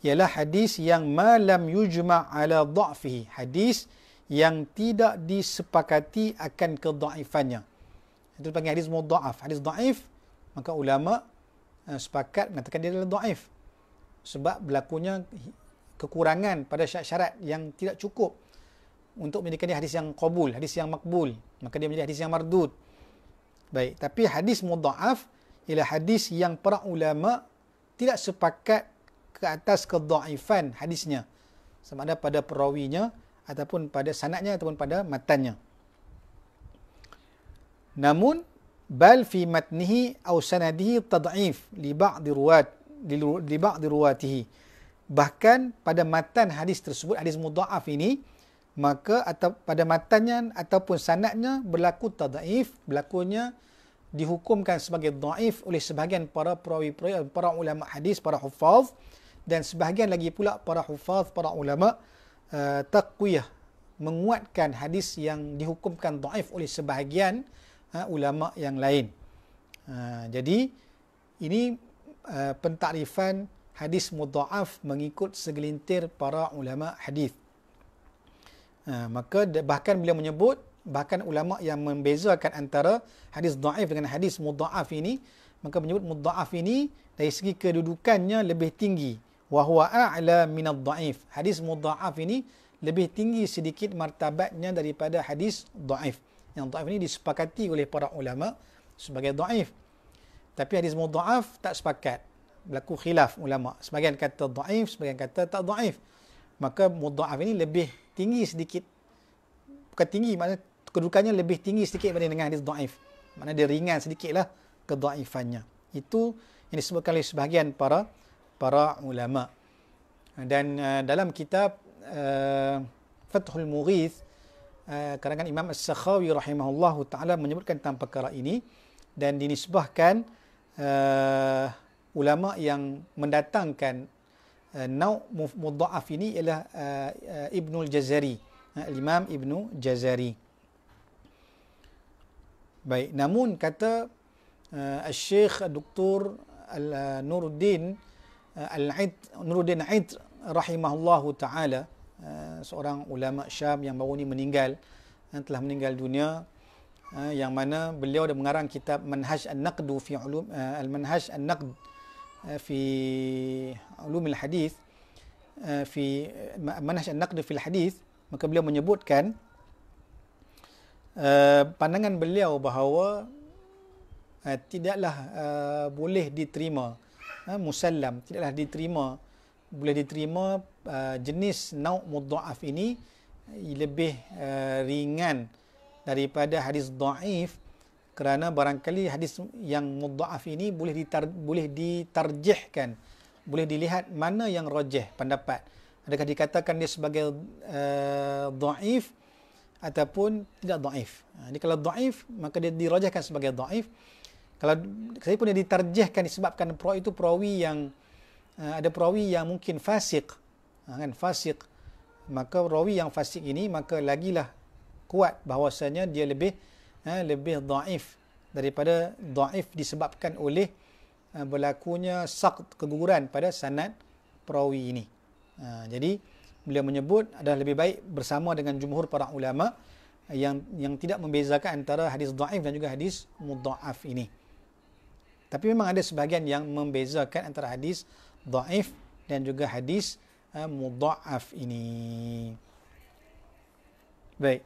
ialah hadis yang malam yujma ala dhafihi hadis yang tidak disepakati akan kedaifannya. Itu panggil hadis mudhaif. Hadis dhaif maka ulama eh, sepakat mengatakan dia adalah dhaif sebab berlakunya kekurangan pada syarat-syarat yang tidak cukup untuk menjadikan dia hadis yang qabul, hadis yang makbul. Maka dia menjadi hadis yang mardud. Baik, tapi hadis mudhaif ialah hadis yang para ulama tidak sepakat ke atas kedhaifan hadisnya sama ada pada perawinya ataupun pada sanaknya ataupun pada matannya. Namun bal fi matnihi aw sanadihi tad'if li ba'd ruwat li ba'd ruwatihi. Bahkan pada matan hadis tersebut hadis mudhaaf ini maka atau pada matannya ataupun sanadnya berlaku tad'if, berlakunya dihukumkan sebagai dhaif oleh sebahagian para perawi-perawi para ulama hadis, para huffaz dan sebahagian lagi pula para huffaz, para ulama' uh, taqwiyah menguatkan hadis yang dihukumkan dhaif oleh sebahagian uh, ulama yang lain. Uh, jadi ini uh, pentakrifan hadis mudhaaf mengikut segelintir para ulama hadis. Uh, maka bahkan beliau menyebut bahkan ulama yang membezakan antara hadis dhaif dengan hadis mudhaaf ini maka menyebut mudhaaf ini dari segi kedudukannya lebih tinggi wahwa a'la min ad-dha'if. Hadis mudha'af ini lebih tinggi sedikit martabatnya daripada hadis dhaif. Yang dhaif ini disepakati oleh para ulama sebagai dhaif. Tapi hadis mudha'af tak sepakat. Berlaku khilaf ulama. Sebagian kata dhaif, sebagian kata tak dhaif. Maka mudha'af ini lebih tinggi sedikit. Bukan tinggi, maknanya kedudukannya lebih tinggi sedikit berbanding dengan hadis dhaif. Maknanya dia ringan sedikitlah kedhaifannya. Itu yang disebutkan oleh sebahagian para para ulama. Dan uh, dalam kitab uh, Fathul Mughith, uh, karangan Imam As-Sakhawi rahimahullah ta'ala menyebutkan tentang perkara ini dan dinisbahkan uh, ulama yang mendatangkan uh, nau mudhaaf ini ialah uh, uh, Ibnu Al-Jazari, uh, Imam al Jazari. Baik, namun kata uh, Syekh Dr. Al-Nuruddin Eh, Al-Aid Nuruddin Aid rahimahullahu taala eh, seorang ulama Syam yang baru ni meninggal yang eh, telah meninggal dunia yang mana beliau dah mengarang kitab Manhaj An-Naqd fi Ulum Al-Manhaj An-Naqd fi Ulum Al-Hadis fi Manhaj An-Naqd fi Al-Hadis maka beliau menyebutkan pandangan beliau bahawa tidaklah boleh diterima ha, musallam tidaklah diterima boleh diterima uh, jenis nauk mudhaaf ini uh, lebih uh, ringan daripada hadis dhaif kerana barangkali hadis yang mudhaaf ini boleh ditar- boleh ditarjihkan boleh dilihat mana yang rajih pendapat adakah dikatakan dia sebagai uh, dhaif ataupun tidak dhaif. Ha, jadi kalau dhaif maka dia dirajahkan sebagai dhaif kalau saya pun yang diterjehkan disebabkan perawi itu perawi yang uh, ada perawi yang mungkin fasik uh, kan fasik maka perawi yang fasik ini maka lagi lah kuat bahawasanya dia lebih uh, lebih doaif daripada doaif disebabkan oleh uh, berlakunya sak keguguran pada sanad perawi ini uh, jadi beliau menyebut adalah lebih baik bersama dengan jumhur para ulama yang yang tidak membezakan antara hadis doaif dan juga hadis mudhaaf ini. Tapi memang ada sebahagian yang membezakan antara hadis dhaif dan juga hadis uh, mudhaaf ini. Baik.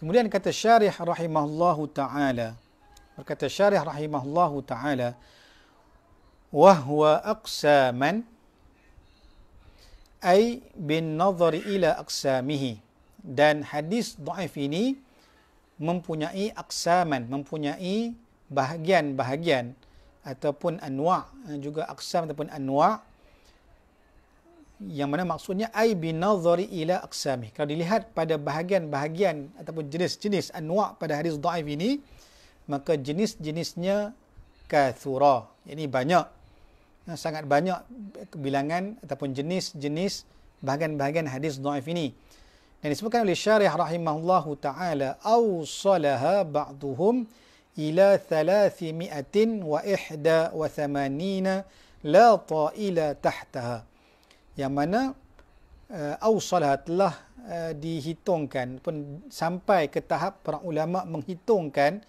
Kemudian kata syarih rahimahullahu ta'ala. Berkata syarih rahimahullahu ta'ala. Wahuwa aqsa Man ay bin nadhari ila aqsamihi dan hadis dhaif ini mempunyai aqsaman mempunyai bahagian-bahagian ataupun anwa' eh, juga aqsam ataupun anwa' yang mana maksudnya ay bin nadhari ila aqsami kalau dilihat pada bahagian-bahagian ataupun jenis-jenis anwa' pada hadis dhaif ini maka jenis-jenisnya kathura ini banyak sangat banyak bilangan ataupun jenis-jenis bahagian-bahagian hadis dhaif ini. Dan disebutkan oleh syarih rahimahullahu ta'ala, أَوْصَلَهَا بَعْضُهُمْ إِلَى ثَلَاثِ مِئَةٍ وَإِحْدَى وَثَمَانِينَ لَا طَائِلَ تَحْتَهَا Yang mana أَوْصَلَهَا uh, eh, telah uh, dihitungkan pun sampai ke tahap para ulama menghitungkan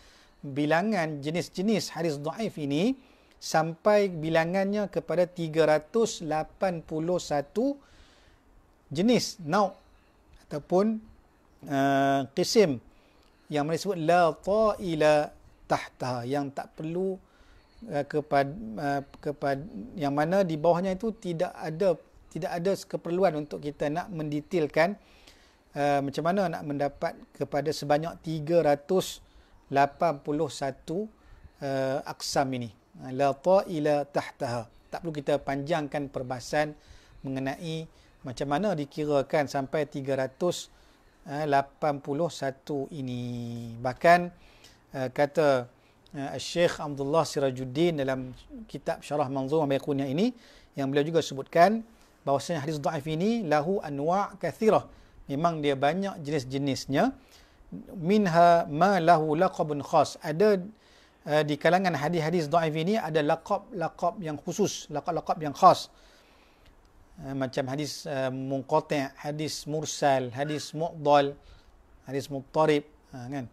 bilangan jenis-jenis hadis dhaif ini sampai bilangannya kepada 381 jenis nau' ataupun uh, eh, qisim yang mana disebut la ta'ila tahta yang tak perlu uh, eh, kepada uh, eh, kepada yang mana di bawahnya itu tidak ada tidak ada keperluan untuk kita nak mendetailkan uh, macam mana nak mendapat kepada sebanyak 381 uh, aksam ini la ila tahtaha tak perlu kita panjangkan perbahasan mengenai macam mana dikirakan sampai 381 ini bahkan eh, kata eh, Syekh Abdullah Sirajuddin dalam kitab Syarah Manzumah Amirkunia ini yang beliau juga sebutkan bahawasanya hadis da'if ini lahu anwa' kathirah memang dia banyak jenis-jenisnya minha ma lahu laqabun khas ada Eh, di kalangan hadis-hadis daif ini ada lakab-lakab yang khusus, lakab-lakab yang khas. Eh, macam hadis uh, munqati', hadis mursal, hadis mu'dal, hadis muttarib, kan?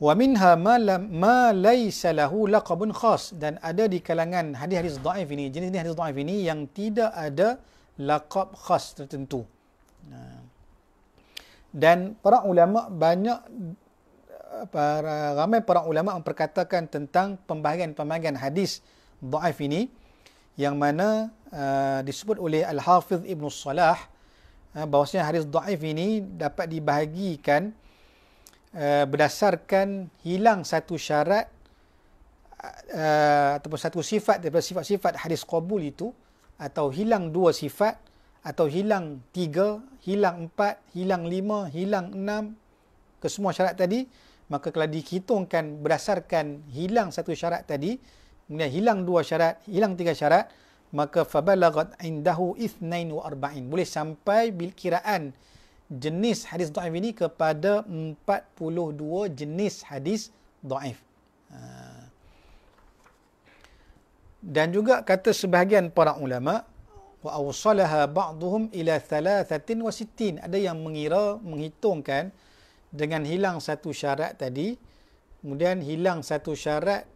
Wa minha ma lam ma laysa lahu laqabun khas dan ada di kalangan hadis-hadis daif ini, jenis-jenis hadis daif ini yang tidak ada lakab khas tertentu. Dan para ulama banyak para ramai para ulama memperkatakan tentang pembahagian-pembahagian hadis dhaif ini yang mana uh, disebut oleh Al-Hafiz Ibn Salah uh, bahawasanya hadis dhaif ini dapat dibahagikan uh, berdasarkan hilang satu syarat uh, ataupun satu sifat daripada sifat-sifat hadis qabul itu atau hilang dua sifat atau hilang tiga, hilang empat, hilang lima, hilang enam kesemua syarat tadi maka kalau dihitungkan berdasarkan hilang satu syarat tadi kemudian hilang dua syarat hilang tiga syarat maka fabalagat indahu ithnain wa arba'in boleh sampai bil kiraan jenis hadis do'if ini kepada 42 jenis hadis do'if ha. dan juga kata sebahagian para ulama wa awsalaha ba'duhum ila thalathatin wa sittin ada yang mengira menghitungkan dengan hilang satu syarat tadi kemudian hilang satu syarat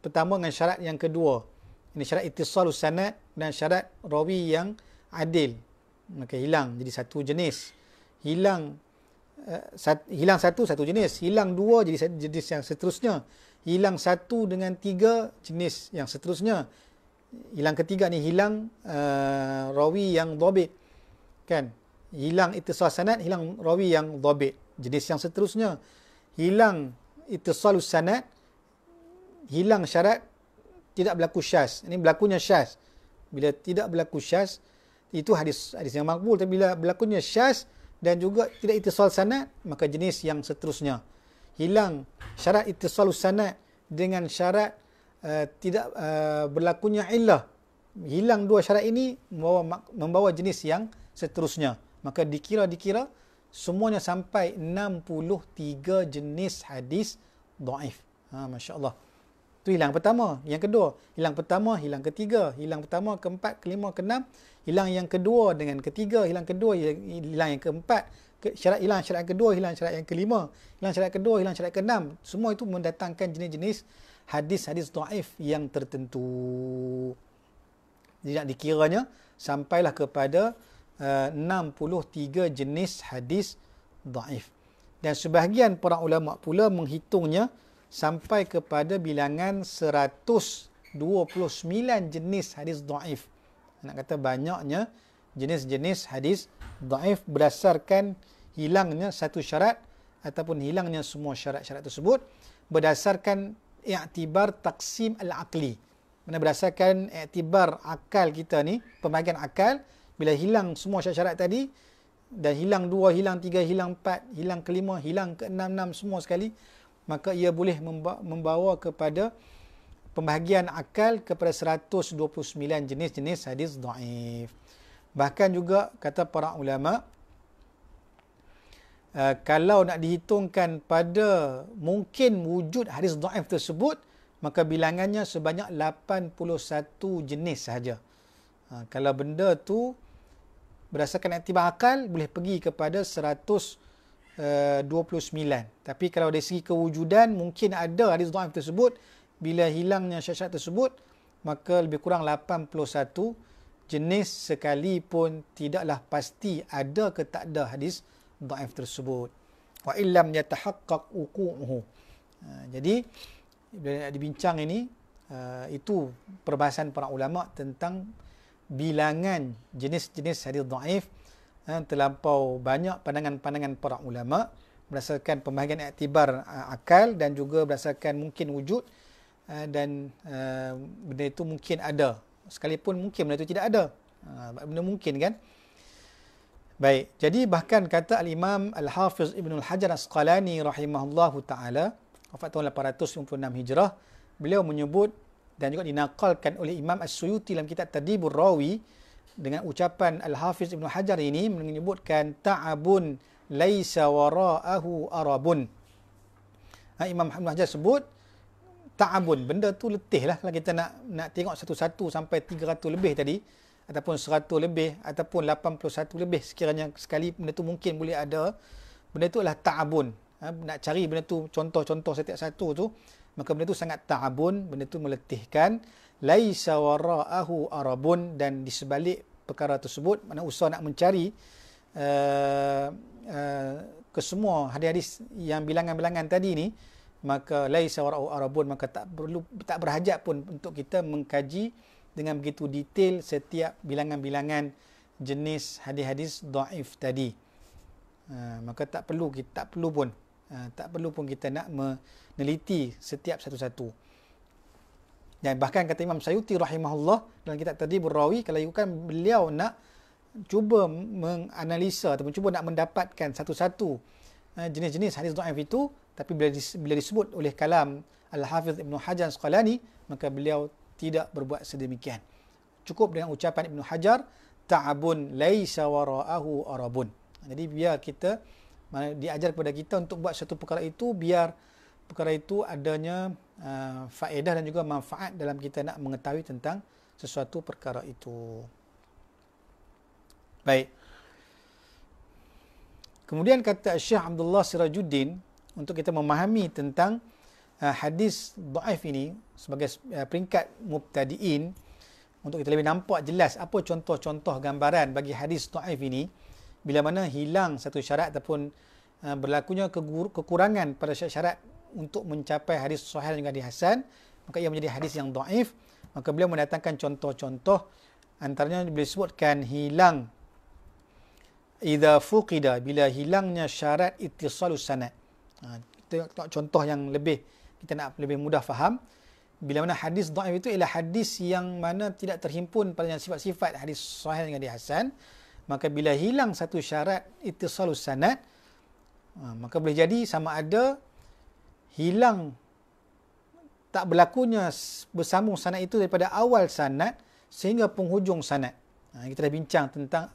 pertama dengan syarat yang kedua ini syarat ittisal sanad dan syarat rawi yang adil maka hilang jadi satu jenis hilang uh, sat, hilang satu satu jenis hilang dua jadi satu jenis yang seterusnya hilang satu dengan tiga jenis yang seterusnya hilang ketiga ni hilang uh, rawi yang dhabit kan hilang ittisal sanad hilang rawi yang dhabit jenis yang seterusnya hilang itisalus sanad hilang syarat tidak berlaku syas ini berlakunya syas bila tidak berlaku syas itu hadis hadis yang makbul tapi bila berlakunya syas dan juga tidak itisal sanad maka jenis yang seterusnya hilang syarat itisalus sanad dengan syarat uh, tidak uh, berlakunya illah hilang dua syarat ini membawa membawa jenis yang seterusnya maka dikira dikira semuanya sampai 63 jenis hadis daif. Ha masya-Allah. Tu hilang pertama, yang kedua, hilang pertama, hilang ketiga, hilang pertama, keempat, kelima, keenam, hilang yang kedua dengan ketiga, hilang kedua, hilang yang keempat, syarat hilang syarat kedua, hilang syarat yang kelima, hilang syarat kedua, hilang syarat keenam. Semua itu mendatangkan jenis-jenis hadis-hadis daif yang tertentu. Jadi nak dikiranya sampailah kepada 63 jenis hadis daif. Dan sebahagian para ulama pula menghitungnya sampai kepada bilangan 129 jenis hadis daif. Nak kata banyaknya jenis-jenis hadis daif berdasarkan hilangnya satu syarat ataupun hilangnya semua syarat-syarat tersebut berdasarkan i'tibar taksim al-aqli. Mana berdasarkan i'tibar akal kita ni, pembahagian akal, bila hilang semua syarat-syarat tadi dan hilang dua, hilang tiga, hilang empat, hilang kelima, hilang keenam, enam semua sekali, maka ia boleh membawa kepada pembahagian akal kepada 129 jenis-jenis hadis daif. Bahkan juga kata para ulama eh, kalau nak dihitungkan pada mungkin wujud hadis daif tersebut, maka bilangannya sebanyak 81 jenis sahaja. Ha, kalau benda tu berdasarkan aktibah akal boleh pergi kepada 129 eh, tapi kalau dari segi kewujudan mungkin ada hadis dhaif tersebut bila hilangnya syarat-syarat tersebut maka lebih kurang 81 jenis sekalipun tidaklah pasti ada ke tak ada hadis dhaif tersebut wa illam yatahaqqaq wuqu'uhu eh, jadi bila nak dibincang ini eh, itu perbahasan para ulama tentang bilangan jenis-jenis hadis dhaif eh, terlampau banyak pandangan-pandangan para ulama berdasarkan pembahagian iktibar eh, akal dan juga berdasarkan mungkin wujud eh, dan uh, benda itu mungkin ada sekalipun mungkin benda itu tidak ada uh, benda mungkin kan baik jadi bahkan kata al-imam al-hafiz ibnu al-hajar asqalani rahimahullahu taala wafat tahun 896 hijrah beliau menyebut dan juga dinakalkan oleh Imam As-Suyuti dalam kitab Tadibur Rawi dengan ucapan Al-Hafiz Ibn Hajar ini menyebutkan ta'abun laisa wara'ahu arabun. Ha, Imam Ibn Hajar sebut ta'abun benda tu letih lah kalau kita nak nak tengok satu-satu sampai 300 lebih tadi ataupun 100 lebih ataupun 81 lebih sekiranya sekali benda tu mungkin boleh ada benda tu adalah ta'abun ha, nak cari benda tu contoh-contoh setiap satu tu maka benda itu sangat ta'abun, benda itu meletihkan. Laisa wara'ahu arabun dan di sebalik perkara tersebut, mana usaha nak mencari uh, eh, uh, eh, ke semua hadis-hadis yang bilangan-bilangan tadi ni, maka laisa wara'ahu arabun, maka tak perlu tak berhajat pun untuk kita mengkaji dengan begitu detail setiap bilangan-bilangan jenis hadis-hadis daif tadi. Uh, maka tak perlu kita tak perlu pun. Ha, tak perlu pun kita nak meneliti setiap satu-satu. Dan bahkan kata Imam Sayuti rahimahullah dalam kitab tadi berrawi kalau ikutkan beliau nak cuba menganalisa ataupun cuba nak mendapatkan satu-satu ha, jenis-jenis hadis dhaif itu tapi bila disebut oleh kalam Al-Hafiz Ibn Hajar Sekalani maka beliau tidak berbuat sedemikian. Cukup dengan ucapan Ibn Hajar ta'abun laisa wara'ahu arabun. Jadi biar kita diajar kepada kita untuk buat satu perkara itu biar perkara itu adanya uh, faedah dan juga manfaat dalam kita nak mengetahui tentang sesuatu perkara itu. Baik. Kemudian kata Syekh Abdullah Sirajuddin untuk kita memahami tentang uh, hadis dhaif ini sebagai uh, peringkat mubtadiin untuk kita lebih nampak jelas apa contoh-contoh gambaran bagi hadis dhaif ini bila mana hilang satu syarat ataupun uh, berlakunya kekurangan pada syarat-syarat untuk mencapai hadis sahih dengan hadis hasan maka ia menjadi hadis yang dhaif maka beliau mendatangkan contoh-contoh antaranya boleh sebutkan hilang idza fuqida bila hilangnya syarat ittisal sanad kita ha, tengok contoh yang lebih kita nak lebih mudah faham bila mana hadis dhaif itu ialah hadis yang mana tidak terhimpun pada sifat-sifat hadis sahih dengan hadis hasan maka bila hilang satu syarat ittisalus sanad ha, maka boleh jadi sama ada hilang tak berlakunya bersambung sanad itu daripada awal sanad sehingga penghujung sanad ha, kita dah bincang tentang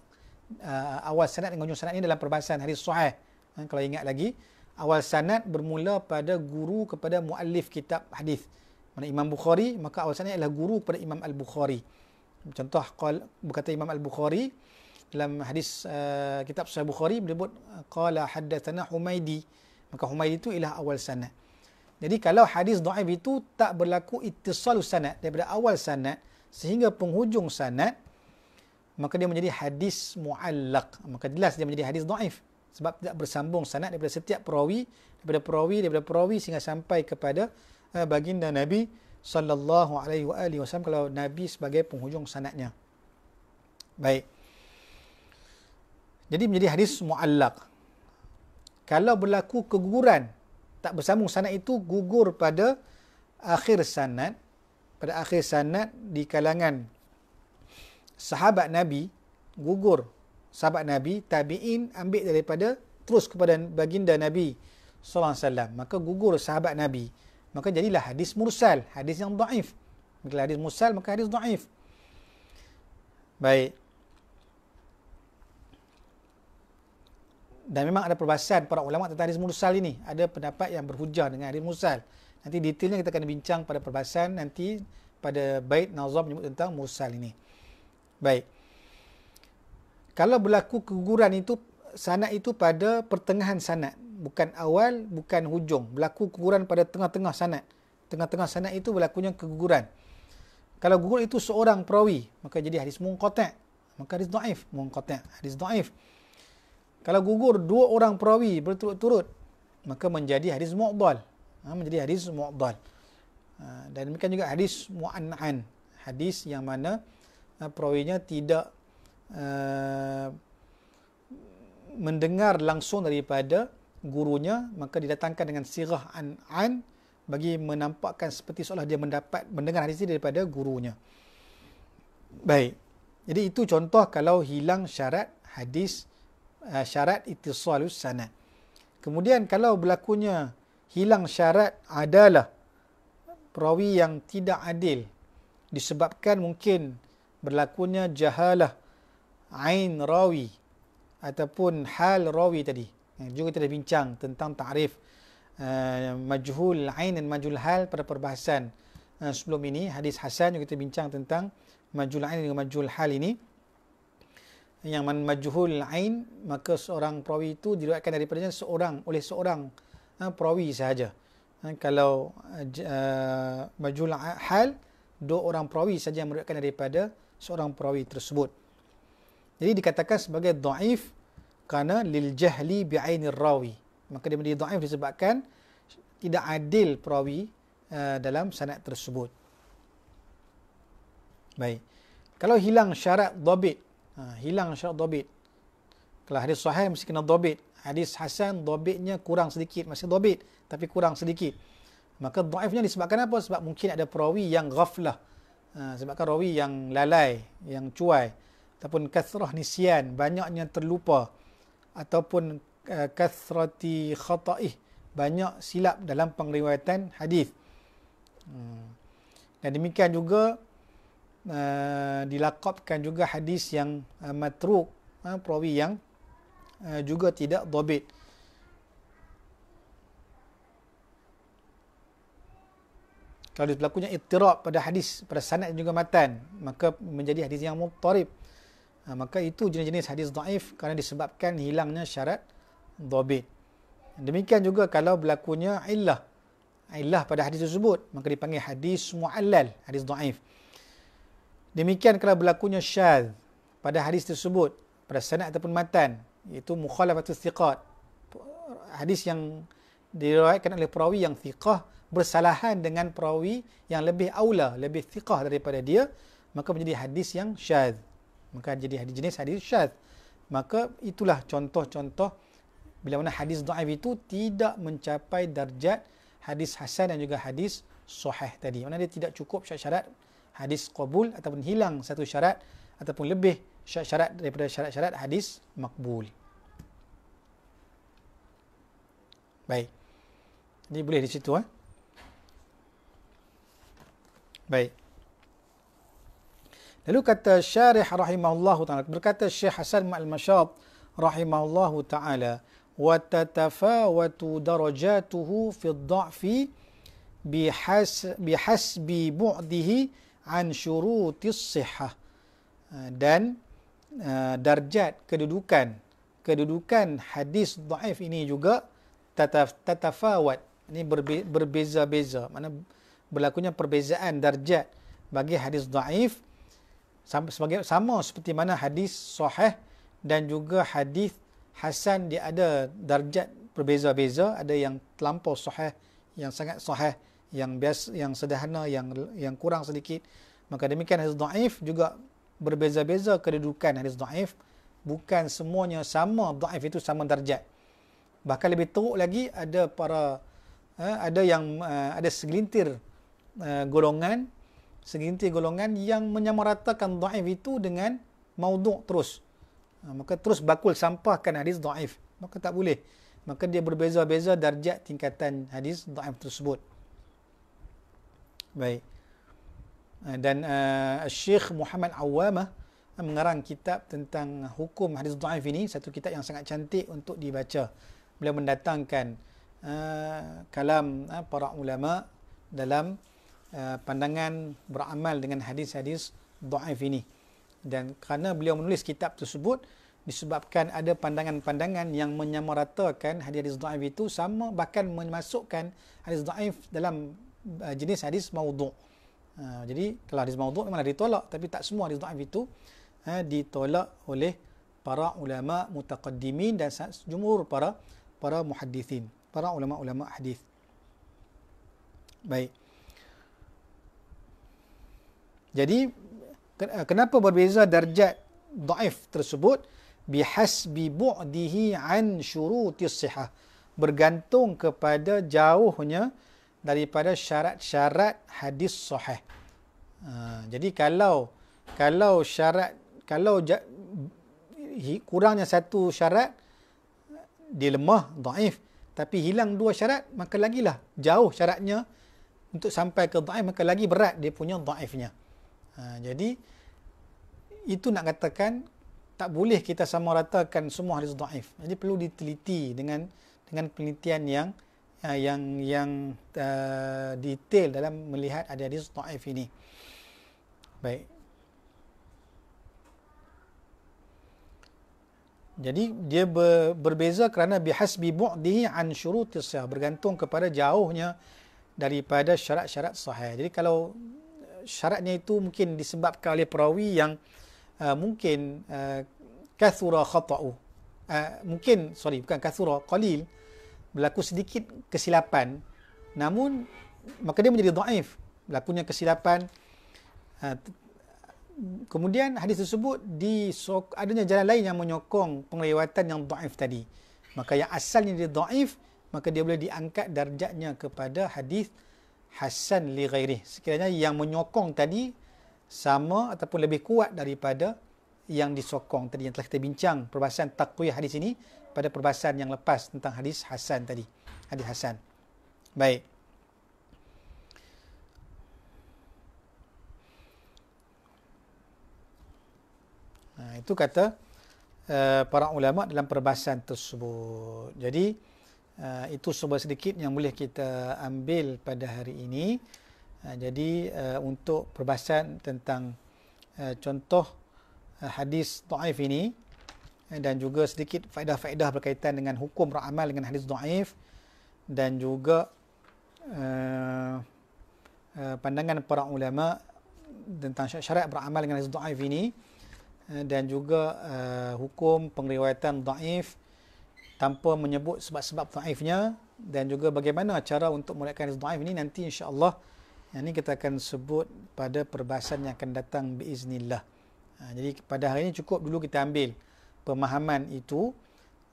awal sanad dengan hujung sanad ini dalam perbahasan hari suhaib kalau ingat lagi awal sanad bermula pada guru kepada muallif kitab hadis mana Imam Bukhari maka awal sanad ialah guru kepada Imam Al-Bukhari contoh berkata Imam Al-Bukhari dalam hadis uh, kitab Sahih Bukhari menyebut eh, qala haddatsana Humaidi maka Humaidi itu ialah awal sanad jadi kalau hadis dhaif itu tak berlaku ittisal sanad daripada awal sanad sehingga penghujung sanad maka dia menjadi hadis muallaq maka jelas dia menjadi hadis dhaif sebab tidak bersambung sanad daripada setiap perawi daripada perawi daripada perawi sehingga sampai kepada uh, baginda Nabi sallallahu alaihi wasallam kalau Nabi sebagai penghujung sanadnya baik jadi menjadi hadis muallak. Kalau berlaku keguguran tak bersambung sanad itu gugur pada akhir sanad pada akhir sanad di kalangan sahabat Nabi gugur sahabat Nabi tabiin ambil daripada terus kepada baginda Nabi sallallahu alaihi wasallam maka gugur sahabat Nabi maka jadilah hadis mursal hadis yang daif. bila hadis mursal maka hadis daif. baik dan memang ada perbahasan para ulama tentang hadis mursal ini. Ada pendapat yang berhujah dengan hadis mursal. Nanti detailnya kita akan bincang pada perbahasan nanti pada bait nazam menyebut tentang mursal ini. Baik. Kalau berlaku keguguran itu sanad itu pada pertengahan sanad, bukan awal, bukan hujung. Berlaku keguguran pada tengah-tengah sanad. Tengah-tengah sanad itu berlakunya keguguran. Kalau gugur itu seorang perawi, maka jadi hadis munqati'. Maka hadis dhaif, munqati', hadis dhaif kalau gugur dua orang perawi berturut-turut maka menjadi hadis mu'dal ha, menjadi hadis mu'dal ha, dan demikian juga hadis mu'an'an hadis yang mana ha, perawinya tidak uh, mendengar langsung daripada gurunya maka didatangkan dengan sirah an'an bagi menampakkan seperti seolah dia mendapat mendengar hadis ini daripada gurunya baik jadi itu contoh kalau hilang syarat hadis Eh, syarat itisalus sanad. Kemudian kalau berlakunya hilang syarat adalah perawi yang tidak adil disebabkan mungkin berlakunya jahalah ain rawi ataupun hal rawi tadi. Eh, juga kita dah bincang tentang tarif uh, majhul ain dan majhul hal pada perbahasan uh, sebelum ini hadis hasan juga kita bincang tentang majhul ain dan majhul hal ini yang man majhul ain maka seorang perawi itu diriwayatkan daripadanya seorang oleh seorang uh, perawi sahaja uh, kalau uh, majhul hal dua orang perawi saja yang meriwayatkan daripada seorang perawi tersebut jadi dikatakan sebagai dhaif kerana lil jahli bi ainir rawi maka dia menjadi dhaif disebabkan tidak adil perawi uh, dalam sanad tersebut baik kalau hilang syarat dhabit Ha, hilang syarat dobit. Kalau hadis sahih mesti kena dobit. Hadis hasan dobitnya kurang sedikit. Masih dobit tapi kurang sedikit. Maka daifnya disebabkan apa? Sebab mungkin ada perawi yang ghaflah. Ha, sebabkan rawi yang lalai, yang cuai. Ataupun kathrah nisyan, banyaknya terlupa. Ataupun uh, kathrati khata'ih, banyak silap dalam pengriwayatan hadis. Hmm. Dan demikian juga, Eh, dilakopkan juga hadis yang eh, matruk uh, perawi yang juga tidak dobit kalau berlakunya itirab pada hadis pada sanad juga matan maka menjadi hadis yang muttarib maka itu jenis-jenis hadis daif kerana disebabkan hilangnya syarat dobit demikian juga kalau berlakunya illah illah pada hadis tersebut maka dipanggil hadis muallal hadis daif Demikian kalau berlakunya syadz pada hadis tersebut, pada sanad ataupun matan, iaitu mukhalafatul thiqat. Hadis yang diriwayatkan oleh perawi yang thiqah bersalahan dengan perawi yang lebih aula, lebih thiqah daripada dia, maka menjadi hadis yang syadz. Maka jadi hadis jenis hadis syadz. Maka itulah contoh-contoh bila mana hadis dhaif itu tidak mencapai darjat hadis hasan dan juga hadis sahih tadi. Mana dia tidak cukup syarat-syarat hadis qabul ataupun hilang satu syarat ataupun lebih syarat-syarat daripada syarat-syarat hadis makbul. Baik. Ini boleh di situ. Eh? Baik. Lalu kata syarih rahimahullahu ta'ala. Berkata Syekh Hasan Ma'al Mashab rahimahullahu ta'ala. وَتَتَفَاوَتُ دَرَجَاتُهُ فِي الضَّعْفِ بِحَسْبِ بُعْدِهِ an syurutis sihah eh, dan uh, darjat kedudukan kedudukan hadis dhaif ini juga tataf, tatafawat ini berbe, berbeza-beza mana berlakunya perbezaan darjat bagi hadis dhaif sebagai sama seperti mana hadis sahih dan juga hadis hasan dia ada darjat berbeza-beza ada yang terlampau sahih yang sangat sahih yang bias, yang sederhana yang yang kurang sedikit maka demikian hadis dhaif juga berbeza-beza kedudukan hadis dhaif bukan semuanya sama dhaif itu sama darjat bahkan lebih teruk lagi ada para eh, ada yang eh, ada segelintir eh, golongan segelintir golongan yang menyamaratakan dhaif itu dengan mauduk terus maka terus bakul sampahkan hadis dhaif maka tak boleh maka dia berbeza-beza darjat tingkatan hadis dhaif tersebut Baik. Eh, dan uh, eh, Syekh Muhammad Awamah eh, mengarang kitab tentang hukum hadis dhaif ini, satu kitab yang sangat cantik untuk dibaca. Beliau mendatangkan uh, kalam uh, para ulama dalam uh, pandangan beramal dengan hadis-hadis dhaif ini. Dan kerana beliau menulis kitab tersebut disebabkan ada pandangan-pandangan yang menyamaratakan hadis-hadis dhaif itu sama bahkan memasukkan hadis dhaif dalam Uh, jenis hadis maudhu. Uh, jadi kalau hadis maudhu memanglah ditolak tapi tak semua hadis dhaif itu uh, ditolak oleh para ulama mutaqaddimin dan jumhur para para muhaddisin, para ulama-ulama hadis. Baik. Jadi kenapa berbeza darjat dhaif tersebut bihas bihasbi bu'dihi an syurutis sihah bergantung kepada jauhnya daripada syarat-syarat hadis sahih. Ha, jadi kalau kalau syarat kalau ja, kurangnya satu syarat dia lemah, daif, tapi hilang dua syarat maka lagilah jauh syaratnya untuk sampai ke daif maka lagi berat dia punya daifnya. Ha, jadi itu nak katakan tak boleh kita sama ratakan semua hadis daif. Jadi perlu diteliti dengan dengan penelitian yang uh, yang yang uh, detail dalam melihat hadis-hadis taif ini. Baik. Jadi dia ber, berbeza kerana bihasbi bu'dihi an syurutis sahih bergantung kepada jauhnya daripada syarat-syarat sahih. Jadi kalau syaratnya itu mungkin disebabkan oleh perawi yang uh, mungkin uh, kathura khata'u. Uh, mungkin sorry bukan kathura qalil uh, berlaku sedikit kesilapan namun maka dia menjadi dhaif berlakunya kesilapan ah, kemudian hadis tersebut di adanya jalan lain yang menyokong penglewatan yang dhaif tadi maka yang asalnya dia dhaif maka dia boleh diangkat darjatnya kepada hadis hasan li ghairi sekiranya yang menyokong tadi sama ataupun lebih kuat daripada yang disokong tadi yang telah kita bincang perbahasan takwiyah hadis ini pada perbahasan yang lepas tentang hadis Hasan tadi. Hadis Hasan. Baik. Nah, ha, itu kata uh, para ulama dalam perbahasan tersebut. Jadi uh, itu sebuah sedikit yang boleh kita ambil pada hari ini. Uh, jadi uh, untuk perbahasan tentang uh, contoh uh, hadis taif ini, Eh, dan juga sedikit faedah-faedah berkaitan dengan hukum ramal dengan hadis dhaif dan juga uh, uh, pandangan para ulama tentang syarat beramal dengan hadis dhaif ini dan juga uh, hukum pengriwayatan dhaif tanpa menyebut sebab-sebab dhaifnya dan juga bagaimana cara untuk meriwayatkan hadis dhaif ini nanti insya-Allah ini kita akan sebut pada perbahasan yang akan datang باذن الله. Ha, jadi pada hari ini cukup dulu kita ambil pemahaman itu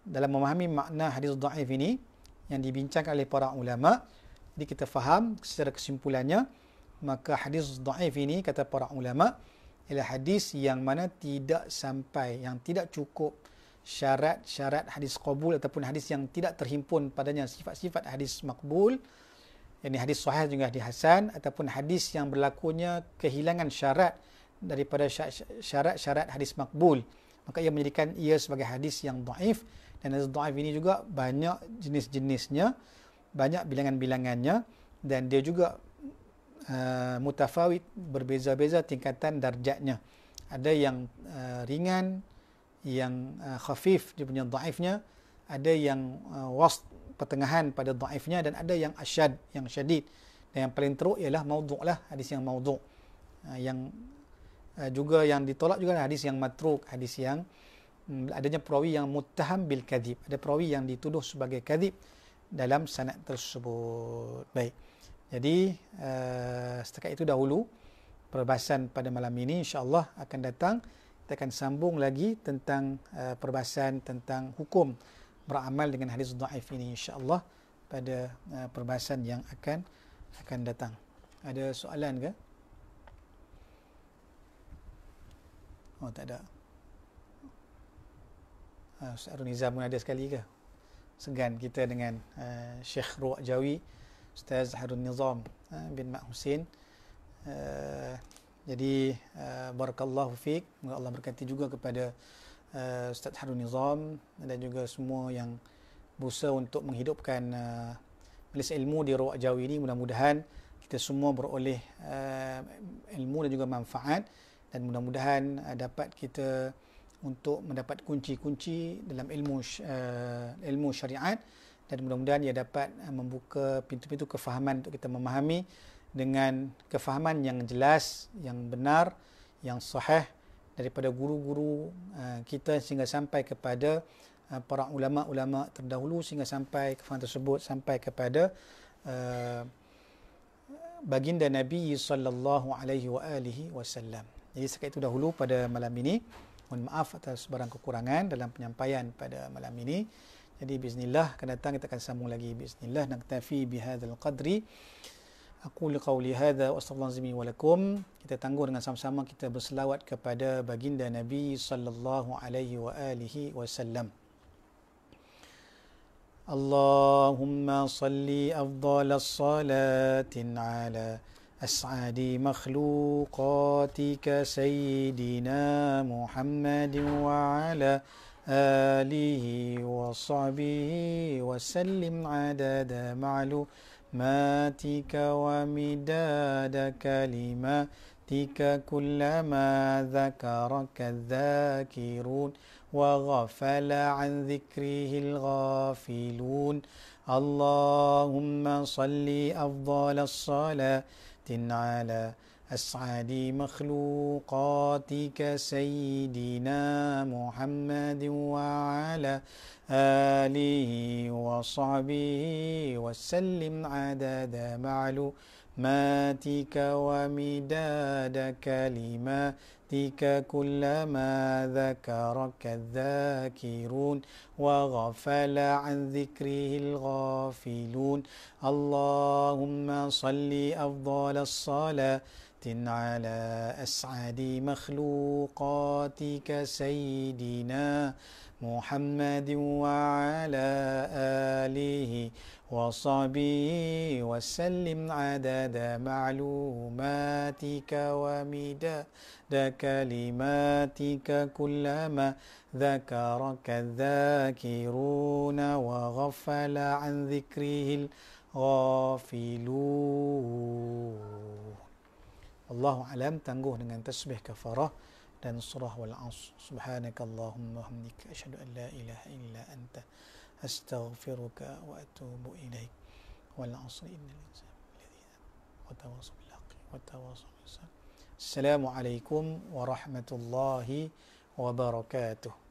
dalam memahami makna hadis dhaif ini yang dibincangkan oleh para ulama jadi kita faham secara kesimpulannya maka hadis dhaif ini kata para ulama ialah hadis yang mana tidak sampai yang tidak cukup syarat-syarat hadis qabul ataupun hadis yang tidak terhimpun padanya sifat-sifat hadis makbul yakni hadis sahih juga hadis hasan ataupun hadis yang berlakunya kehilangan syarat daripada syarat-syarat hadis makbul maka ia menjadikan ia sebagai hadis yang dhaif dan hadis dhaif ini juga banyak jenis-jenisnya banyak bilangan-bilangannya dan dia juga uh, mutafawit berbeza-beza tingkatan darjatnya ada yang uh, ringan yang uh, khafif dia punya dhaifnya ada yang uh, wasat pertengahan pada dhaifnya dan ada yang asyad yang syadid dan yang paling teruk ialah maudhu lah hadis yang maudhu uh, yang Eh, juga yang ditolak juga hadis yang matruk, hadis yang mm, adanya perawi yang mutaham bil kadhib. Ada perawi yang dituduh sebagai kadhib dalam sanad tersebut. Baik. Jadi uh, setakat itu dahulu perbahasan pada malam ini insya-Allah akan datang kita akan sambung lagi tentang uh, perbahasan tentang hukum beramal dengan hadis dhaif ini insya-Allah pada uh, perbahasan yang akan akan datang. Ada soalan ke? Oh tak ada. Ah, Ustaz Runiza pun ada sekali ke? Segan kita dengan uh, eh, Syekh Ruak Jawi, Ustaz Harun Nizam uh, bin Mak Husin. Uh, jadi uh, barakallahu fiik. Moga Allah berkati juga kepada uh, Ustaz Harun Nizam dan juga semua yang berusaha untuk menghidupkan uh, majlis ilmu di Ruak Jawi ini. Mudah-mudahan kita semua beroleh uh, ilmu dan juga manfaat dan mudah-mudahan uh, dapat kita untuk mendapat kunci-kunci dalam ilmu uh, ilmu syariat dan mudah-mudahan ia dapat uh, membuka pintu-pintu kefahaman untuk kita memahami dengan kefahaman yang jelas, yang benar, yang sahih daripada guru-guru uh, kita sehingga sampai kepada uh, para ulama-ulama terdahulu sehingga sampai kefahaman tersebut sampai kepada uh, baginda Nabi sallallahu alaihi wa alihi wasallam. Jadi sekat itu dahulu pada malam ini. Mohon maaf atas barang kekurangan dalam penyampaian pada malam ini. Jadi bismillah akan datang kita akan sambung lagi bismillah naktafi bihadzal qadri. Aku li qawli hadza wa astaghfirullahi wa lakum. Kita tangguh dengan sama-sama kita berselawat kepada baginda Nabi sallallahu alaihi wa alihi wasallam. Allahumma salli afdhal as-salati ala أسعد مخلوقاتك سيدنا محمد وعلى آله وصحبه وسلم عدد معلوماتك ومداد كلماتك كلما ذكرك الذاكرون وغفل عن ذكره الغافلون اللهم صل أفضل الصلاة على أسعد مخلوقاتك سيدنا محمد وعلى آله وصحبه وسلم عدد معلوماتك ومداد كلماتك يأتيك كلما ذكرك الذاكرون وغفل عن ذكره الغافلون اللهم صل أفضل الصلاة على أسعد مخلوقاتك سيدنا محمد وعلى آله وصبي وسلم عدد معلوماتك ومداد كلماتك كلما ذكرك الذاكرون وغفل عن ذكره الغافلون الله أعلم تنجوه dengan تسبيح كفارة dan surah wal-asr. Subhanakallahumma hamdika. Ashadu an la ilaha illa anta. أستغفرك وأتوب إليك والعصر إن الإنسان الذين وتواصوا بالحق وتواصوا بالصبر السلام عليكم ورحمة الله وبركاته